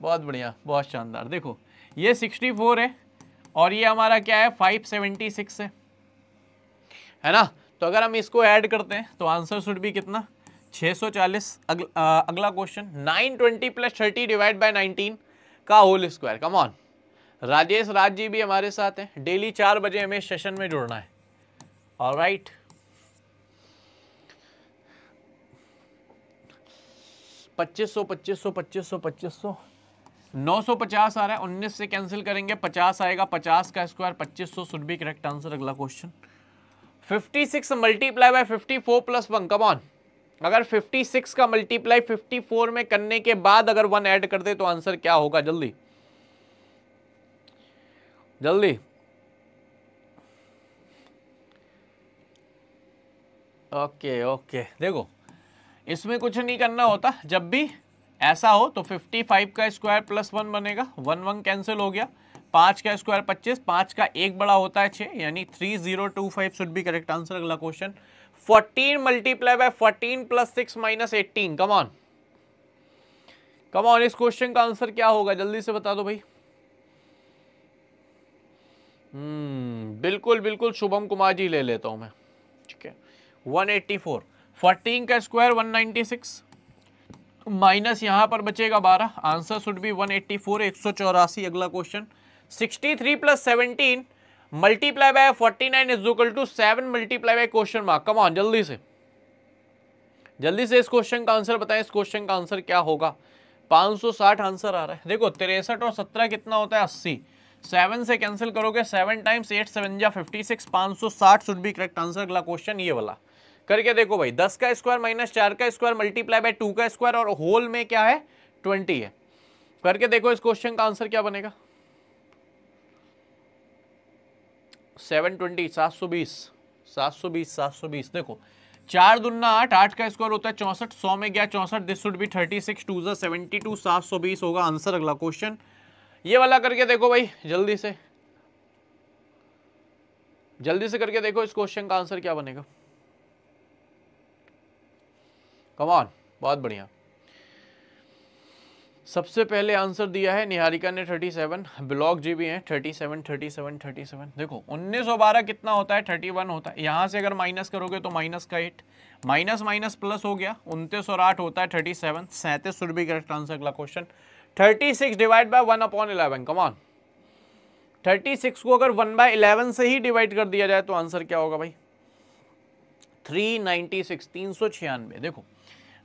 बहुत बढ़िया बहुत शानदार देखो ये 64 है और ये हमारा क्या है 576 है है ना तो अगर हम इसको ऐड करते हैं तो आंसर शुड भी कितना 640 सौ चालीस अगला question 920 plus thirty divide by nineteen का whole square come on Rajesh Raj ji भी हमारे साथ हैं डेली चार बजे हमें सेशन में जुड़ना है और राइट पच्चीस सौ पच्चीस सौ पच्चीस सौ पच्चीस सौ 950 आ रहा है 19 से कैंसिल करेंगे 50 आएगा 50 का square 2500 should be correct answer अगला question 56 multiply by fifty four plus one come on अगर 56 का मल्टीप्लाई 54 में करने के बाद अगर वन ऐड कर दे तो आंसर क्या होगा जल्दी जल्दी ओके ओके देखो इसमें कुछ नहीं करना होता जब भी ऐसा हो तो 55 का स्क्वायर प्लस वन बनेगा वन वन कैंसिल हो गया पाँच का स्क्वायर पच्चीस पाँच का एक बड़ा होता है छः यानी three zero two five should be correct answer अगला question fourteen multiply by fourteen plus six minus eighteen come on come on इस क्वेश्चन का आंसर क्या होगा जल्दी से बता दो भाई हम्म बिल्कुल बिल्कुल शुभम कुमार जी ले लेता हूँ मैं ठीक है वन एट्टी फोर फोर्टीन का square one ninety six minus यहाँ पर बचेगा बारह answer should be one eighty four एक सौ चौरासी अगला question sixty three plus seventeen multiply by forty nine is equal to seven multiply by question mark come on जल्दी से जल्दी से इस क्वेश्चन का आंसर बताएं इस क्वेश्चन का आंसर क्या होगा 560 आंसर आ रहा है देखो तिरसठ और 17 कितना होता है 80 सेवन से कैंसिल करोगे सेवन टाइम्स एट सेवन या फिफ्टी सिक्स पाँच सौ साठ शुड भी करेक्ट आंसर अगला क्वेश्चन ये वाला करके देखो भाई दस का स्क्वायर माइनस चार का स्क्वायर मल्टीप्लाई बाय टू का स्क्वायर और होल में क्या है ट्वेंटी है करके देखो इस क्वेश्चन का आंसर क्या बनेगा सेवन ट्वेंटी सात सौ बीस सात सौ बीस सात सौ बीस देखो चार दुन्ना आठ आठ का स्क्वायर होता है चौसठ सौ में गया चौसठ this should be thirty six two जो सेवेंटी टू सात सौ बीस होगा आंसर अगला क्वेश्चन ये वाला करके देखो भाई जल्दी से जल्दी से करके देखो इस क्वेश्चन का आंसर क्या बनेगा कमान बहुत बढ़िया सबसे पहले आंसर दिया है निहारिका ने 37 ब्लॉक जी भी है 37 37 37 देखो 1912 कितना होता है 31 होता है यहां से अगर माइनस करोगे तो माइनस का एट माइनस माइनस प्लस हो गया उन्तीस और आठ होता है 37 सेवन सैंतीस सौ रुपये करेक्ट आंसर अगला question 36 six divide by one upon eleven come on six को अगर वन बाय इलेवन से ही डिवाइड कर दिया जाए तो आंसर क्या होगा भाई थ्री नाइन्टी सिक्स तीन सौ छियानवे देखो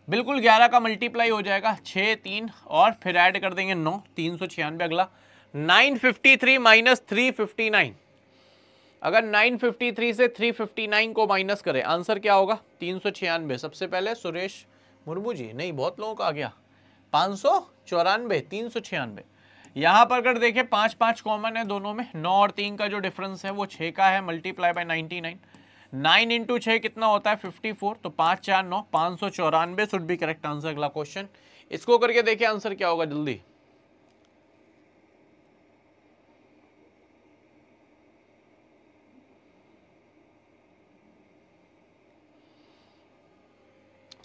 बिल्कुल ग्यारह का मल्टीप्लाई हो जाएगा छः तीन और फिर ऐड कर देंगे नौ तीन सौ छियानवे अगला nine fifty three minus three fifty nine अगर नाइन फिफ्टी थ्री से थ्री फिफ्टी नाइन को माइनस करें आंसर क्या होगा तीन सौ छियानवे सबसे पहले सुरेश मुर्मू जी नहीं बहुत लोगों का आ गया पाँच सौ चौरानवे तीन सौ छियानवे यहाँ पर अगर देखें पाँच पाँच कॉमन है दोनों में नौ और तीन का जो डिफरेंस है वो छः का है multiply by ninety nine nine into छः कितना होता है फिफ्टी फोर तो पाँच चार नौ पाँच सौ चौरानवे शुड भी करेक्ट आंसर अगला क्वेश्चन इसको करके देखिए आंसर क्या होगा जल्दी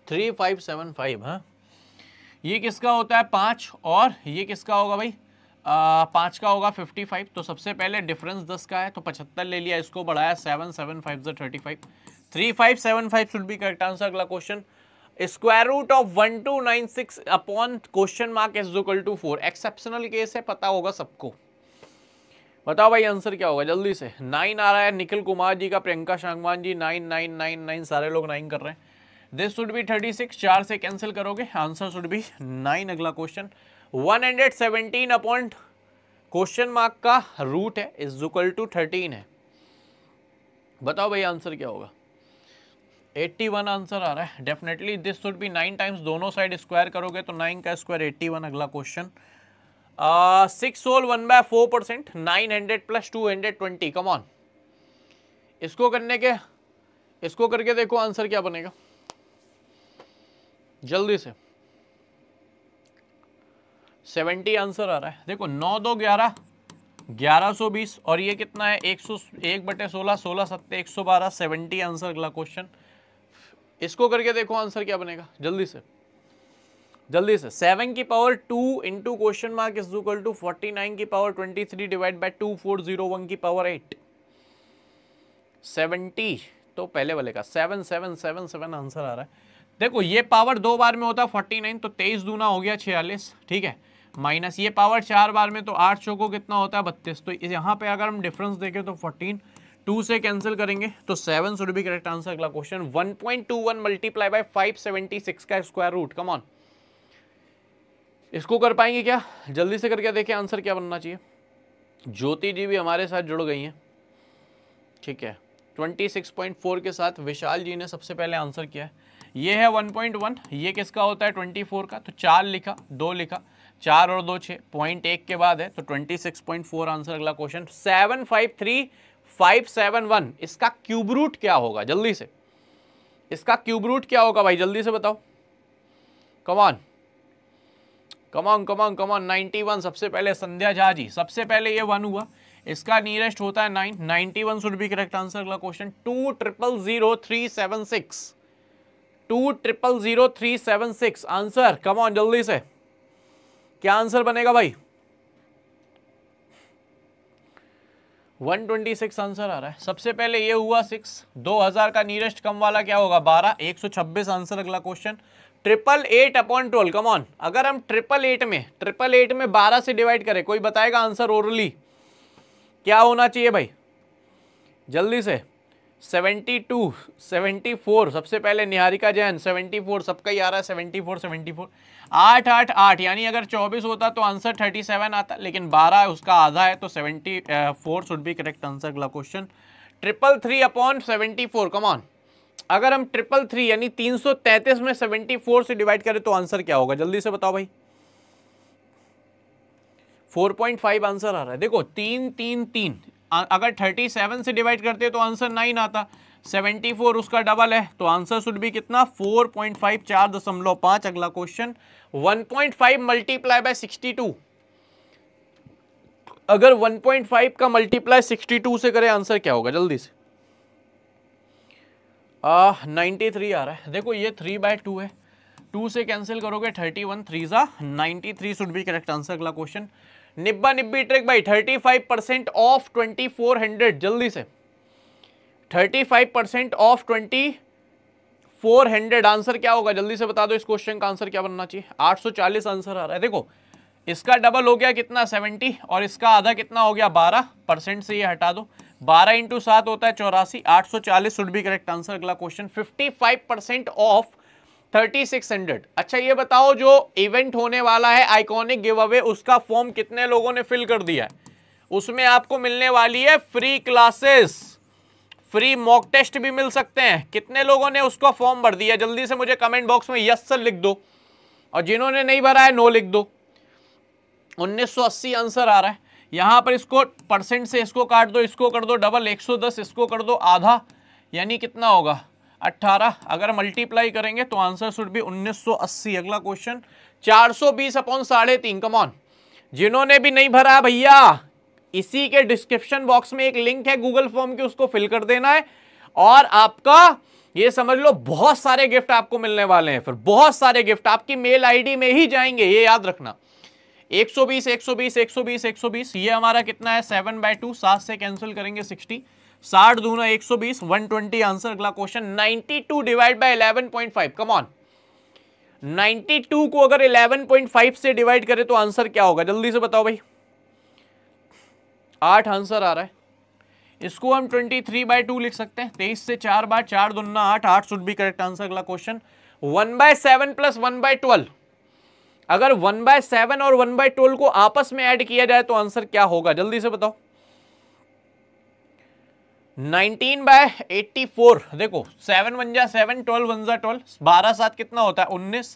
थ्री फाइव सेवन फाइव हाँ ये किसका होता है पाँच और ये किसका होगा भाई पाँच का होगा फिफ्टी फाइव तो सबसे पहले डिफरेंस दस का है तो पचहत्तर ले लिया इसको बढ़ाया सेवन सेवन फाइव जो thirty five three five seven five should be correct answer अगला question square root of one two nine six upon question mark is equal to four exceptional case है पता होगा सबको बताओ भाई आंसर क्या होगा जल्दी से नाइन आ रहा है निखिल कुमार जी का Priyanka Sangwan ji nine nine nine nine सारे लोग नाइन कर रहे हैं this should be thirty six चार से कैंसिल करोगे आंसर शुड बी नाइन अगला question one hundred seventeen upon question mark का रूट है इज इक्वल टू थर्टीन है बताओ भाई आंसर क्या होगा 81 आंसर आ रहा है definitely this should be nine times दोनों साइड स्क्वायर करोगे तो नाइन का स्क्वायर 81 अगला question six whole one by four percent nine hundred plus two hundred twenty come on इसको करने के इसको करके देखो आंसर क्या बनेगा जल्दी से सेवेंटी आंसर आ रहा है देखो नौ दो ग्यारह ग्यारह सौ बीस और ये कितना है एक सौ एक बटे सोलह सोलह सत्ते एक सौ बारह सेवेंटी आंसर अगला क्वेश्चन इसको करके देखो आंसर क्या बनेगा जल्दी से जल्दी से सेवन की power two into question mark is equal to forty nine की power twenty three divide by two four zero one की पावर एट सेवेंटी तो पहले वाले का seven seven seven seven answer आ रहा है देखो ये पावर दो बार में होता है फोर्टी नाइन तो तेईस दूना हो गया छियालीस ठीक है माइनस ये पावर चार बार में तो आठ चौको कितना होता है बत्तीस तो यहाँ पे अगर हम डिफरेंस देखें तो फोर्टीन टू से कैंसिल करेंगे तो seven should be correct answer अगला question one point two one multiply by five seventy six का स्क्वायर रूट कम ऑन इसको कर पाएंगे क्या जल्दी से करके देखें आंसर क्या बनना चाहिए ज्योति जी भी हमारे साथ जुड़ गई हैं ठीक है 26.4 के साथ विशाल जी ने सबसे पहले आंसर किया है ये है 1.1 ये किसका होता है 24 का तो चार लिखा दो लिखा चार और दो छः पॉइंट एक के बाद है तो 26.4 आंसर अगला क्वेश्चन 753571 इसका क्यूब रूट क्या होगा जल्दी से इसका क्यूब रूट क्या होगा भाई जल्दी से बताओ कमान कमान कमान कमान 91 सबसे पहले संध्या झा जी सबसे पहले ये वन हुआ इसका नियरेस्ट होता है nine ninety one should be correct answer अगला question two triple zero three seven six two triple zero three seven six answer come on जल्दी से क्या आंसर बनेगा भाई 126 आंसर आ रहा है सबसे पहले ये हुआ सिक्स 2000 का नियरेस्ट कम वाला क्या होगा 12 126 आंसर अगला question triple eight upon twelve on अगर हम ट्रिपल एट में ट्रिपल एट में 12 से डिवाइड करें कोई बताएगा आंसर ओरली क्या होना चाहिए भाई जल्दी से 72, 74 सबसे पहले निहारिका जैन 74 सबका ही आ रहा है 74, 74 आठ आठ आठ यानी अगर 24 होता तो आंसर 37 आता लेकिन 12 उसका आधा है तो 74 शुड बी करेक्ट आंसर अगला question triple three upon seventy four come on अगर हम ट्रिपल थ्री यानी 333 में 74 से डिवाइड करें तो आंसर क्या होगा जल्दी से बताओ भाई 4.5 आंसर आ रहा है देखो तीन तीन तीन अगर 37 से डिवाइड करते तो आंसर नाइन आता 74 उसका डबल है तो आंसर शुड भी कितना 4.5 चार दशमलव पाँच अगला question 1.5 point five multiply by sixty अगर 1.5 का मल्टीप्लाई 62 से करें आंसर क्या होगा जल्दी से आ, 93 आ रहा है देखो ये थ्री बाय टू है टू से कैंसिल करोगे थर्टी वन थ्री ज़ा ninety three should be correct answer अगला क्वेश्चन निब्बा निब्बी ट्रेक भाई 35 परसेंट ऑफ 2400 जल्दी से 35 परसेंट ऑफ 2400 आंसर क्या होगा जल्दी से बता दो इस क्वेश्चन का आंसर क्या बनना चाहिए 840 आंसर आ रहा है देखो इसका डबल हो गया कितना 70 और इसका आधा कितना हो गया 12 परसेंट से ये हटा दो 12 इंटू सात होता है चौरासी 840 शुड बी करेक्ट आंसर अगला क्वेश्चन 55 परसेंट ऑफ 3600 अच्छा ये बताओ जो इवेंट होने वाला है आइकॉनिक गिव अवे उसका फॉर्म कितने लोगों ने फिल कर दिया है उसमें आपको मिलने वाली है free classes free mock test भी मिल सकते हैं कितने लोगों ने उसका फॉर्म भर दिया जल्दी से मुझे कमेंट बॉक्स में यस सर लिख दो और जिन्होंने नहीं भरा है नो लिख दो 1980 आंसर आ रहा है यहाँ पर इसको परसेंट से इसको काट दो इसको कर दो डबल 110 इसको कर दो आधा यानी कितना होगा 18 अगर मल्टीप्लाई करेंगे तो आंसर शुड सौ 1980 अगला क्वेश्चन 420 सौ बीस अपॉन साढ़े तीन कमॉन जिन्होंने भी नहीं भरा भैया इसी के डिस्क्रिप्शन बॉक्स में एक लिंक है गूगल फॉर्म की उसको फिल कर देना है और आपका ये समझ लो बहुत सारे गिफ्ट आपको मिलने वाले हैं फिर बहुत सारे गिफ्ट आपकी मेल आईडी में ही जाएंगे ये याद रखना 120 120 120 120 ये हमारा कितना है सेवन बाय टू सात से कैंसिल करेंगे सिक्सटी साठ दूना एक सौ बीस वन ट्वेंटी आंसर अगला question ninety two divide by eleven point five come on ninety two को अगर इलेवन पॉइंट फाइव से डिवाइड करें तो आंसर क्या होगा जल्दी से बताओ भाई आठ आंसर आ रहा है इसको हम ट्वेंटी थ्री बाय टू लिख सकते हैं तेईस से चार बार चार दुन्ना आठ आठ शुड भी करेक्ट आंसर अगला question one by seven plus one by twelve अगर वन बाय सेवन और वन बाय ट्वेल्व को आपस में ऐड किया जाए तो आंसर क्या होगा जल्दी से बताओ 19 बाय 84 देखो 7 वन जा सेवन ट्वेल्व वन जा ट्वेल्व बारह सात कितना होता है 19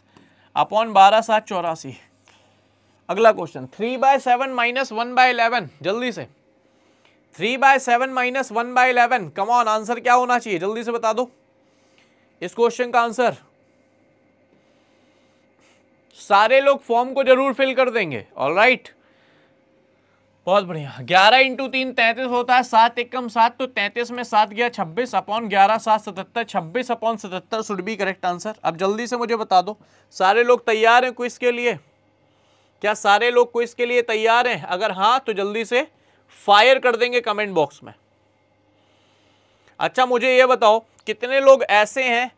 अपॉन बारह सात चौरासी अगला question 3 by seven minus one by eleven जल्दी से 3 by seven minus one by eleven come on answer क्या होना चाहिए जल्दी से बता दो इस क्वेश्चन का आंसर सारे लोग फॉर्म को जरूर फिल कर देंगे ऑल right. बहुत बढ़िया ग्यारह इंटू तीन तैंतीस होता है सात एक कम सात तो तैंतीस में सात गया छब्बीस अपॉन ग्यारह सात सतहत्तर छब्बीस अपॉन सतहत्तर शुड बी करेक्ट आंसर अब जल्दी से मुझे बता दो सारे लोग तैयार हैं क्विज के लिए क्या सारे लोग क्विज के लिए तैयार हैं अगर हाँ तो जल्दी से फायर कर देंगे कमेंट बॉक्स में अच्छा मुझे ये बताओ कितने लोग ऐसे हैं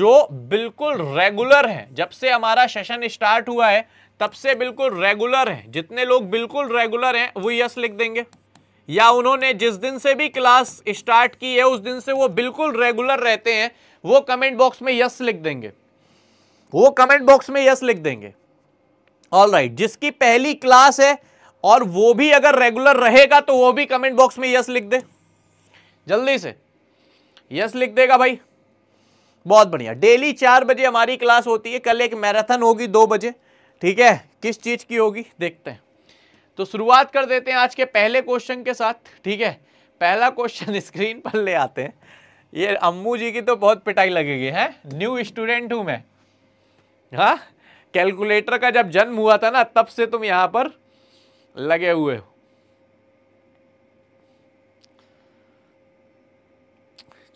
जो बिल्कुल रेगुलर हैं जब से हमारा सेशन स्टार्ट हुआ है तब से बिल्कुल रेगुलर हैं जितने लोग बिल्कुल रेगुलर हैं वो यस लिख देंगे या उन्होंने जिस दिन से भी क्लास स्टार्ट की है उस दिन से वो बिल्कुल रेगुलर रहते हैं वो कमेंट बॉक्स में यस लिख देंगे वो कमेंट बॉक्स में यस लिख देंगे ऑल राइट right. जिसकी पहली क्लास है और वो भी अगर रेगुलर रहेगा तो वो भी कमेंट बॉक्स में यस लिख दे जल्दी से यस लिख देगा भाई बहुत बढ़िया डेली चार बजे हमारी क्लास होती है कल एक मैराथन होगी दो बजे ठीक है किस चीज़ की होगी देखते हैं तो शुरुआत कर देते हैं आज के पहले क्वेश्चन के साथ ठीक है पहला क्वेश्चन स्क्रीन पर ले आते हैं ये अम्मू जी की तो बहुत पिटाई लगेगी है न्यू स्टूडेंट हूं मैं हाँ कैलकुलेटर का जब जन्म हुआ था ना तब से तुम यहां पर लगे हुए हो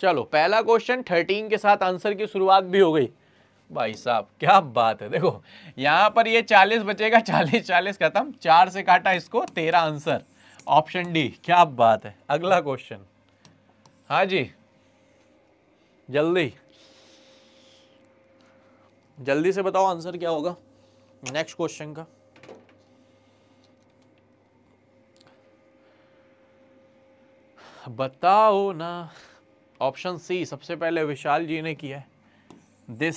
चलो पहला क्वेश्चन थर्टीन के साथ आंसर की शुरुआत भी हो गई भाई साहब क्या बात है देखो यहाँ पर ये चालीस बचेगा चालीस चालीस खत्म चार से काटा इसको तेरह आंसर ऑप्शन डी क्या बात है अगला क्वेश्चन हाँ जी जल्दी जल्दी से बताओ आंसर क्या होगा नेक्स्ट क्वेश्चन का बताओ ना ऑप्शन सी सबसे पहले विशाल जी ने किया है दिस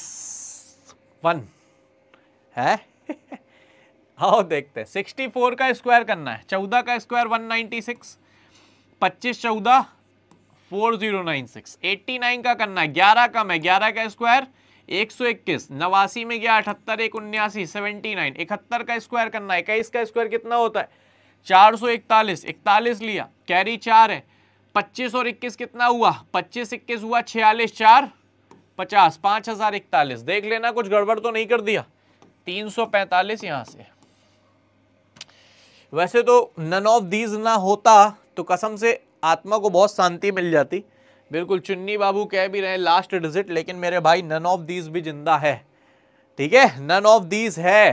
वन है आओ देखते सिक्सटी फोर का स्क्वायर करना है चौदह का स्क्वायर वन नाइन्टी सिक्स पच्चीस चौदह four zero nine six eighty nine का करना है ग्यारह कम है ग्यारह का स्क्वायर एक सौ इक्कीस नवासी में गया अठहत्तर एक उन्यासी सेवेंटी नाइन इकहत्तर का स्क्वायर करना है इक्कीस का स्क्वायर कितना होता है चार सौ इकतालीस इकतालीस लिया कैरी चार है पच्चीस और इक्कीस कितना हुआ पच्चीस इक्कीस हुआ छियालीस चार पचास पांच हजार इकतालीस देख लेना कुछ गड़बड़ तो नहीं कर दिया तीन सौ पैंतालीस यहां से वैसे तो नन ऑफ दीज ना होता तो कसम से आत्मा को बहुत शांति मिल जाती बिल्कुल चुन्नी बाबू कह भी रहे लास्ट डिजिट लेकिन मेरे भाई नन ऑफ दीज भी जिंदा है ठीक है नन ऑफ दीज है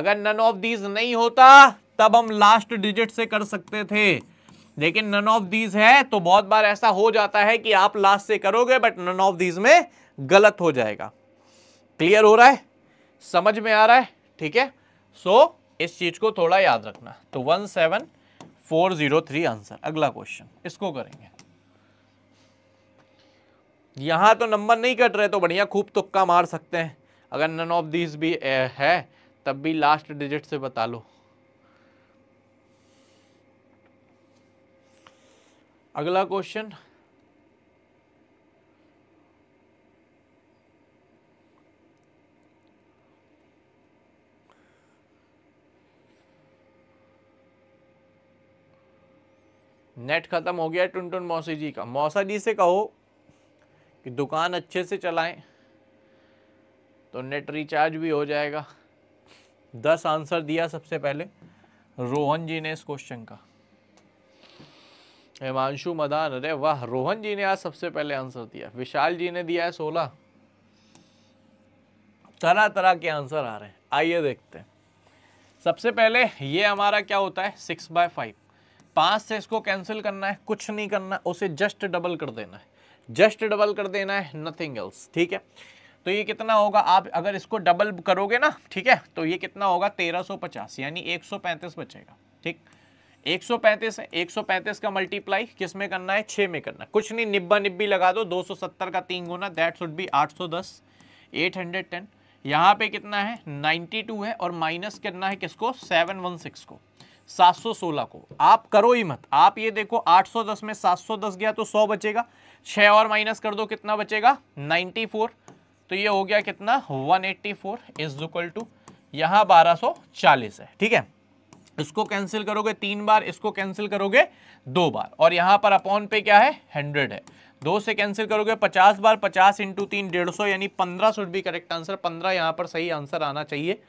अगर नन ऑफ दीज नहीं होता तब हम लास्ट डिजिट से कर सकते थे लेकिन नन ऑफ दीज है तो बहुत बार ऐसा हो जाता है कि आप लास्ट से करोगे बट नन ऑफ दीज में गलत हो जाएगा क्लियर हो रहा है समझ में आ रहा है ठीक है सो so, इस चीज को थोड़ा याद रखना तो one seven four zero three answer अगला क्वेश्चन इसको करेंगे यहां तो नंबर नहीं कट रहे तो बढ़िया खूब तुक्का मार सकते हैं अगर नन ऑफ दीज भी है तब भी लास्ट डिजिट से बता लो अगला क्वेश्चन नेट ख़त्म हो गया टुन टुन मौसी जी का मौसा जी से कहो कि दुकान अच्छे से चलाएं तो नेट रिचार्ज भी हो जाएगा दस आंसर दिया सबसे पहले रोहन जी ने इस क्वेश्चन का हिमांशु मदान अरे वाह रोहन जी ने आज सबसे पहले आंसर दिया विशाल जी ने दिया है सोलह तरह तरह के आंसर आ रहे हैं आइए देखते हैं सबसे पहले ये हमारा क्या होता है सिक्स बाय फाइव पास से इसको कैंसिल करना है कुछ नहीं करना उसे जस्ट डबल कर देना है जस्ट डबल कर देना है नथिंग एल्स ठीक है तो ये कितना होगा आप अगर इसको डबल करोगे ना ठीक है तो ये कितना होगा 1350 यानी 135 बचेगा ठीक 135 है 135 का मल्टीप्लाई किस में करना है छः में करना कुछ नहीं निब्बा निब्बी लगा दो 270 का तीन गुना दैट शुड बी 810 810 यहाँ पे कितना है 92 है और माइनस करना है किसको 716 को 716 को आप करो ही मत आप ये देखो 810 में 710 गया तो 100 बचेगा 6 और माइनस कर दो कितना बचेगा 94 तो ये हो गया कितना 184 eighty four is equal to यहाँ बारह है ठीक है इसको कैंसिल करोगे तीन बार इसको कैंसिल करोगे दो बार और यहाँ पर अपॉन पे क्या है हंड्रेड है दो से कैंसिल करोगे पचास बार पचास इंटू तीन डेढ़ सौ यानी पंद्रह शुड भी करेक्ट आंसर पंद्रह यहाँ पर सही आंसर आना चाहिए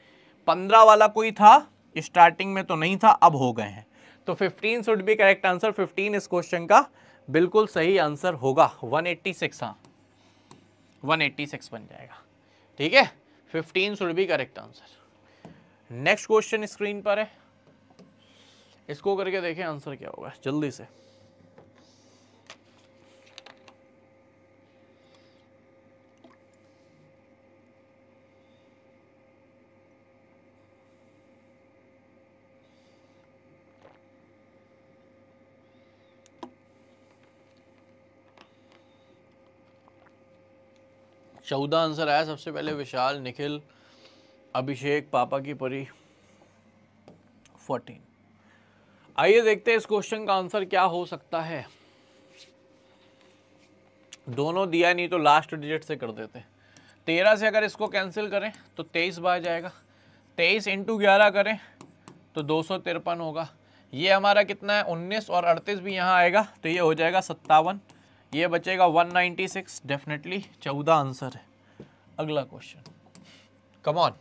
पंद्रह वाला कोई था स्टार्टिंग में तो नहीं था अब हो गए हैं तो 15 शुड बी करेक्ट आंसर 15 इस क्वेश्चन का बिल्कुल सही आंसर होगा 186 हाँ 186 बन जाएगा ठीक है 15 should be correct answer next question screen पर है इसको करके देखें आंसर क्या होगा जल्दी से चौदह आंसर आया सबसे पहले विशाल निखिल अभिषेक पापा की परी फोर्टीन आइए देखते हैं इस क्वेश्चन का आंसर क्या हो सकता है दोनों दिया नहीं तो लास्ट डिजिट से कर देते तेरह से अगर इसको कैंसिल करें तो तेईस बार जाएगा तेईस इंटू ग्यारह करें तो दो सौ तिरपन होगा ये हमारा कितना है उन्नीस और अड़तीस भी यहाँ आएगा तो ये हो जाएगा सत्तावन ये बचेगा 196 डेफिनेटली 14 आंसर है अगला क्वेश्चन कमॉन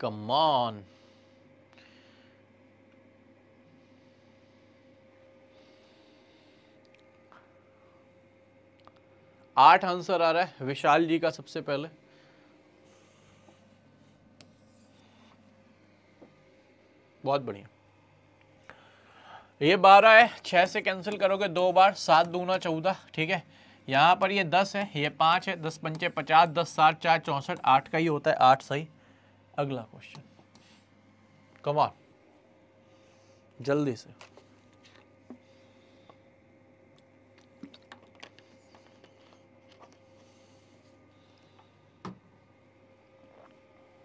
कमॉन आठ आंसर आ रहा है विशाल जी का सबसे पहले बहुत बढ़िया ये बारह है छः से कैंसिल करोगे दो बार सात दूना चौदह ठीक है यहाँ पर ये दस है ये पाँच है दस पंचे पचास दस सात चार चौंसठ आठ का ही होता है आठ सही अगला क्वेश्चन कमाल जल्दी से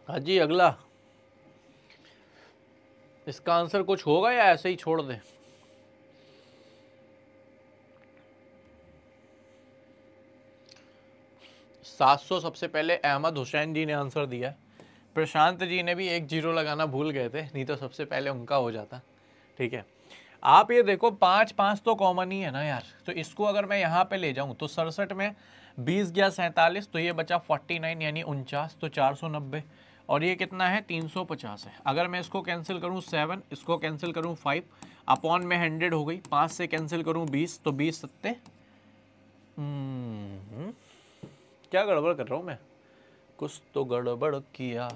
हाँ जी अगला इसका आंसर कुछ होगा या ऐसे ही छोड़ दें 700 सबसे पहले अहमद हुसैन जी ने आंसर दिया प्रशांत जी ने भी एक जीरो लगाना भूल गए थे नहीं तो सबसे पहले उनका हो जाता ठीक है आप ये देखो पाँच पाँच तो कॉमन ही है ना यार तो इसको अगर मैं यहाँ पे ले जाऊँ तो सड़सठ में बीस गया सैंतालीस तो ये बचा फोर्टी नाइन यानी उनचास तो चार सौ नब्बे और ये कितना है तीन सौ पचास है अगर मैं इसको कैंसिल करूँ सेवन इसको कैंसिल करूँ फाइव अपॉन में हंड्रेड हो गई पाँच से कैंसिल करूँ बीस तो बीस सत्ते हम्म, क्या गड़बड़ कर रहा हूं मैं कुछ तो गड़बड़ किया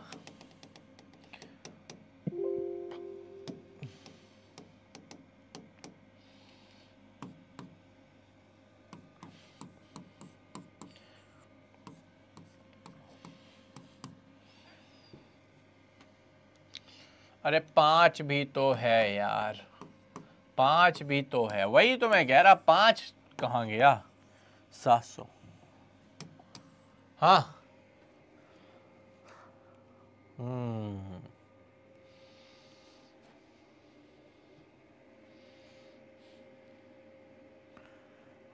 अरे पांच भी तो है यार पांच भी तो है वही तो मैं कह रहा पांच कहाँ गया सात सौ हाँ बदाम हम्म।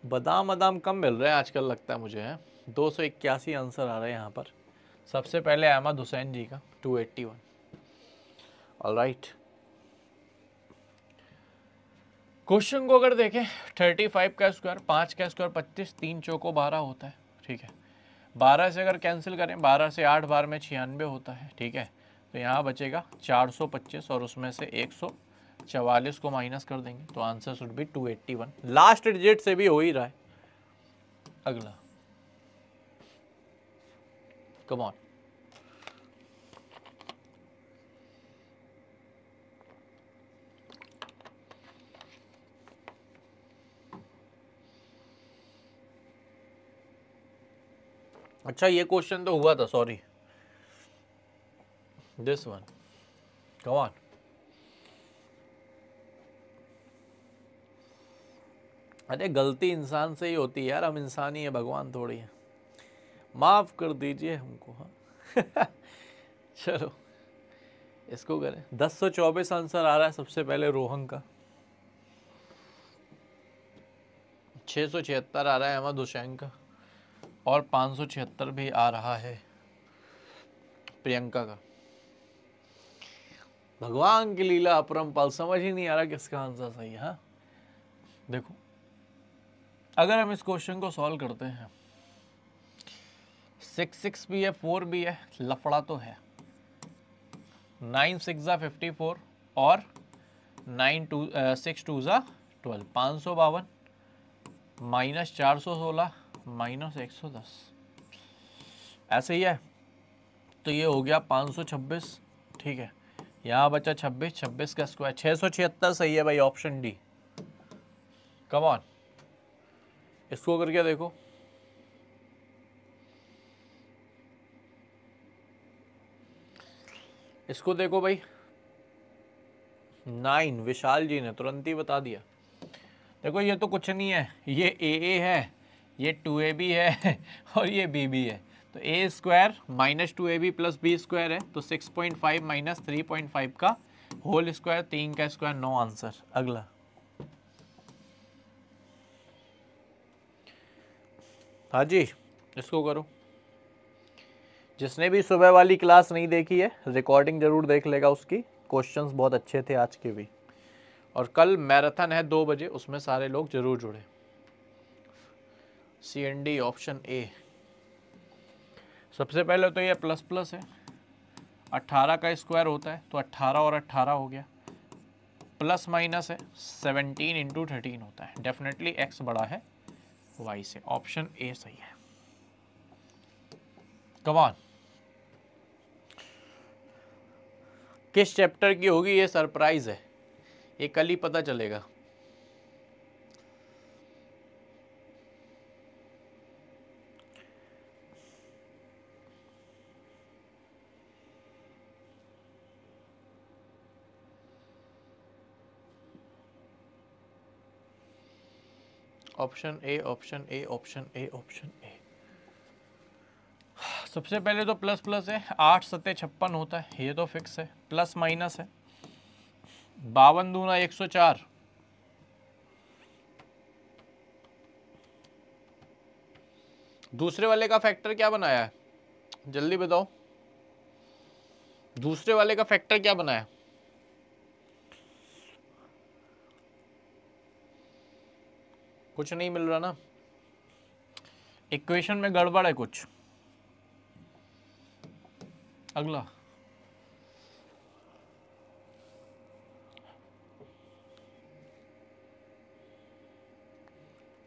बादाम बादाम कम मिल रहे हैं आजकल लगता है मुझे है दो सौ इक्यासी आंसर आ रहे हैं यहाँ पर सबसे पहले अहमद हुसैन जी का two eighty one all right question को अगर देखें थर्टी फाइव का स्क्वायर पाँच का स्क्वायर पच्चीस तीन चौको बारह होता है ठीक है बारह से अगर कैंसिल करें बारह से आठ बार में छियानवे होता है ठीक है तो यहाँ बचेगा चार सौ पच्चीस और उसमें से एक सौ चवालीस को माइनस कर देंगे तो answer should be two eighty one last digit से भी हो ही रहा है अगला कमॉन अच्छा ये क्वेश्चन तो हुआ था सॉरी दिस वन कमान अरे गलती इंसान से ही होती है यार हम इंसान ही है भगवान थोड़ी है माफ़ कर दीजिए हमको हाँ चलो इसको करें दस सौ चौबीस आंसर आ रहा है सबसे पहले रोहन का छः सौ छिहत्तर आ रहा है अहमद हुसैन का और छिहत्तर भी आ रहा है प्रियंका का भगवान की लीला अपरम पल समझ ही नहीं आ रहा किसका आंसर सही है हा? देखो अगर हम इस क्वेश्चन को सॉल्व करते हैं सिक्स सिक्स भी है फोर भी है लफड़ा तो है नाइन सिक्स ज़ा फिफ्टी फोर और नाइन टू सिक्स टू ज़ा ट्वेल्व पाँच सौ बावन माइनस चार सौ सोलह माइनस एक सौ दस ऐसे ही है तो ये हो गया पाँच सौ छब्बीस ठीक है यहाँ बचा छब्बीस छब्बीस का स्क्वायर छः सौ छिहत्तर सही है भाई ऑप्शन डी कम ऑन इसको करके देखो इसको देखो भाई नाइन विशाल जी ने तुरंत ही बता दिया देखो ये तो कुछ नहीं है ये ए ए है ये टू ए बी है और ये बी बी है तो A square minus two A B plus B square है तो six point five minus three point five का होल स्क्वायर तीन का स्क्वायर नो आंसर अगला हाँ जी इसको करो जिसने भी सुबह वाली क्लास नहीं देखी है रिकॉर्डिंग ज़रूर देख लेगा उसकी क्वेश्चंस बहुत अच्छे थे आज के भी और कल मैराथन है दो बजे उसमें सारे लोग ज़रूर जुड़े C and D option A सबसे पहले तो ये प्लस प्लस है 18 का स्क्वायर होता है तो 18 और 18 हो गया प्लस माइनस है 17 इंटू थर्टीन होता है डेफिनेटली एक्स बड़ा है वाई से ऑप्शन ए सही है कमान किस चैप्टर की होगी ये सरप्राइज है ये कल ही पता चलेगा option A option A option A option A सबसे पहले तो प्लस प्लस है आठ सत्य छप्पन होता है ये तो फिक्स है प्लस माइनस है बावन दूना एक सौ चार दूसरे वाले का फैक्टर क्या बनाया है जल्दी बताओ दूसरे वाले का फैक्टर क्या बनाया है कुछ नहीं मिल रहा ना इक्वेशन में गड़बड़ है कुछ अगला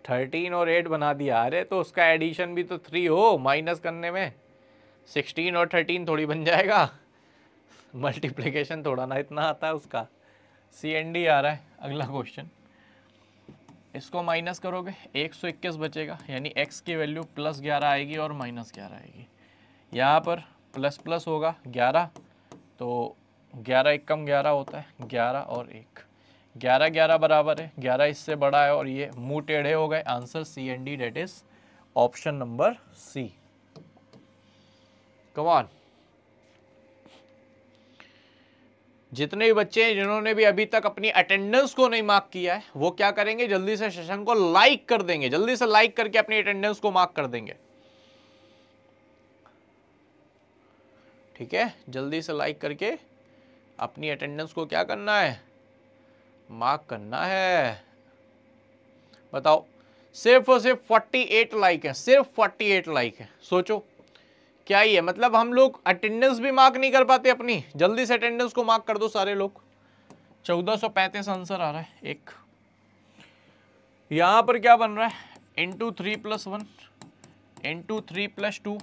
थर्टीन और एट बना दिया अरे तो उसका एडिशन भी तो थ्री हो माइनस करने में सिक्सटीन और थर्टीन थोड़ी बन जाएगा मल्टीप्लिकेशन थोड़ा ना इतना आता है उसका सी एन डी आ रहा है अगला क्वेश्चन इसको माइनस करोगे एक सौ इक्कीस बचेगा यानी x की वैल्यू प्लस ग्यारह आएगी और माइनस ग्यारह आएगी यहाँ पर प्लस प्लस होगा ग्यारह तो ग्यारह एक कम ग्यारह होता है ग्यारह और एक ग्यारह ग्यारह बराबर है ग्यारह इससे बड़ा है और ये मुँह टेढ़े हो गए answer C and the date is option number C come on जितने भी बच्चे हैं जिन्होंने भी अभी तक अपनी अटेंडेंस को नहीं मार्क किया है वो क्या करेंगे जल्दी से सेशन को लाइक कर देंगे जल्दी से लाइक करके अपनी अटेंडेंस को मार्क कर देंगे ठीक है जल्दी से लाइक करके अपनी अटेंडेंस को क्या करना है मार्क करना है बताओ सिर्फ और सिर्फ 48 लाइक है सिर्फ 48 लाइक है सोचो क्या ही है मतलब हम लोग अटेंडेंस भी मार्क नहीं कर पाते अपनी जल्दी से अटेंडेंस को मार्क कर दो सारे लोग चौदह आंसर आ रहा है एक यहाँ पर क्या बन रहा है into three plus one into three plus two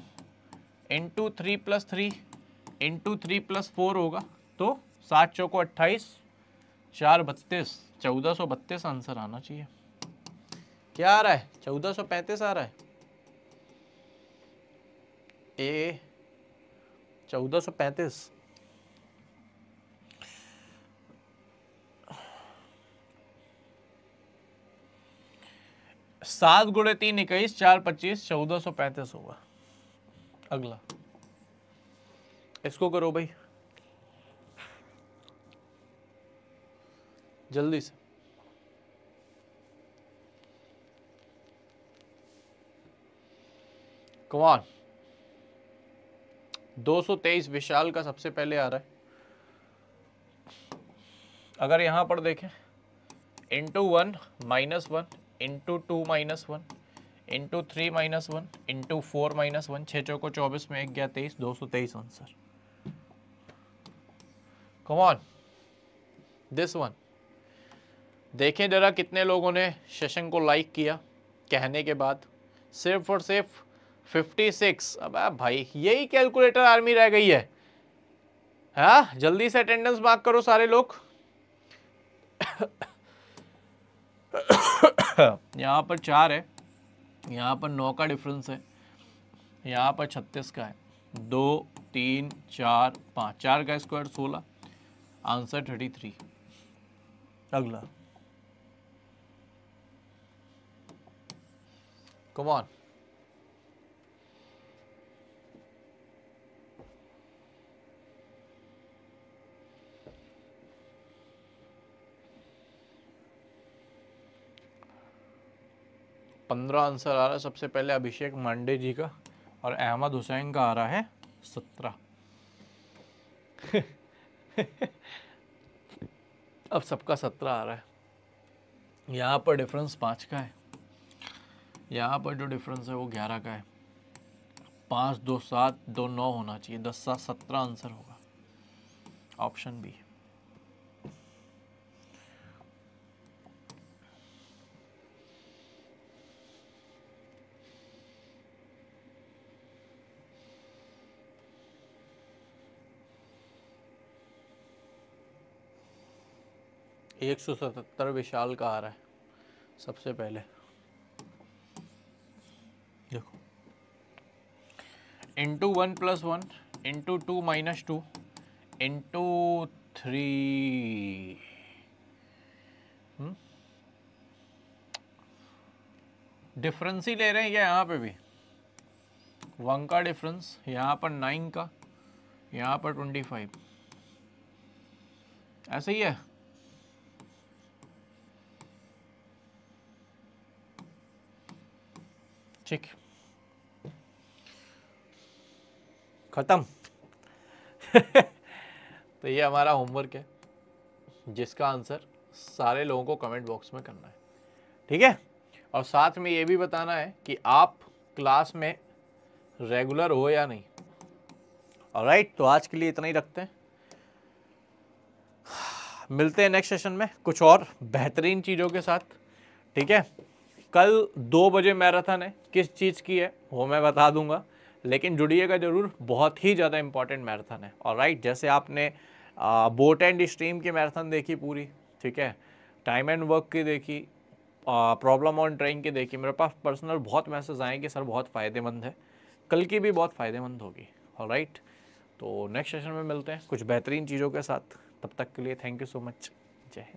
into three plus three into three plus four होगा तो सात चौको अट्ठाईस चार बत्तीस चौदह सौ बत्तीस आंसर आना चाहिए क्या आ रहा है चौदह सौ पैंतीस आ रहा है ए चौदह सौ पैंतीस सात गुड़े तीन इक्कीस चार पच्चीस चौदह सौ पैंतीस होगा अगला इसको करो भाई जल्दी से कमान 223 विशाल का सबसे पहले आ रहा है अगर यहां पर देखें into one minus one into two minus one into three minus one into four minus one छः चौको चौबीस में एक गया तेईस दो सौ तेईस आंसर कमॉन दिस वन देखें जरा कितने लोगों ने सेशन को लाइक किया कहने के बाद सिर्फ और सिर्फ 56 अब आप भाई यही कैलकुलेटर आर्मी रह गई है हा? जल्दी से अटेंडेंस मार्क करो सारे लोग यहाँ पर चार है यहाँ पर नौ का डिफरेंस है यहाँ पर छत्तीस का है दो तीन चार पाँच चार का स्क्वायर सोलह आंसर थर्टी थ्री अगला कमॉन पंद्रह आंसर आ रहा है सबसे पहले अभिषेक मांडे जी का और अहमद हुसैन का आ रहा है सत्रह अब सबका सत्रह आ रहा है यहाँ पर डिफरेंस पाँच का है यहाँ पर जो डिफरेंस है वो ग्यारह का है पाँच दो सात दो नौ होना चाहिए दस सात सत्रह आंसर होगा ऑप्शन बी एक सौ सतहत्तर विशाल का आ रहा है सबसे पहले देखो into one plus one into two minus two into three difference ही ले रहे हैं क्या यहाँ पे भी वन का डिफरेंस यहाँ पर नाइन का यहाँ पर ट्वेंटी फाइव ऐसे ही है ठीक ख़त्म तो ये हमारा होमवर्क है जिसका आंसर सारे लोगों को कमेंट बॉक्स में करना है ठीक है और साथ में ये भी बताना है कि आप क्लास में रेगुलर हो या नहीं और राइट तो आज के लिए इतना ही रखते हैं मिलते हैं नेक्स्ट सेशन में कुछ और बेहतरीन चीज़ों के साथ ठीक है कल दो बजे मैराथन है किस चीज़ की है वो मैं बता दूंगा लेकिन जुड़िएगा ज़रूर बहुत ही ज़्यादा इंपॉर्टेंट मैराथन है और राइट जैसे आपने बोट एंड स्ट्रीम की मैराथन देखी पूरी ठीक है टाइम एंड वर्क की देखी प्रॉब्लम ऑन ट्रेन की देखी मेरे पास पर्सनल बहुत मैसेज आए कि सर बहुत फ़ायदेमंद है कल की भी बहुत फ़ायदेमंद होगी और राइट तो नेक्स्ट सेशन में मिलते हैं कुछ बेहतरीन चीज़ों के साथ तब तक के लिए थैंक यू सो मच जय हिंद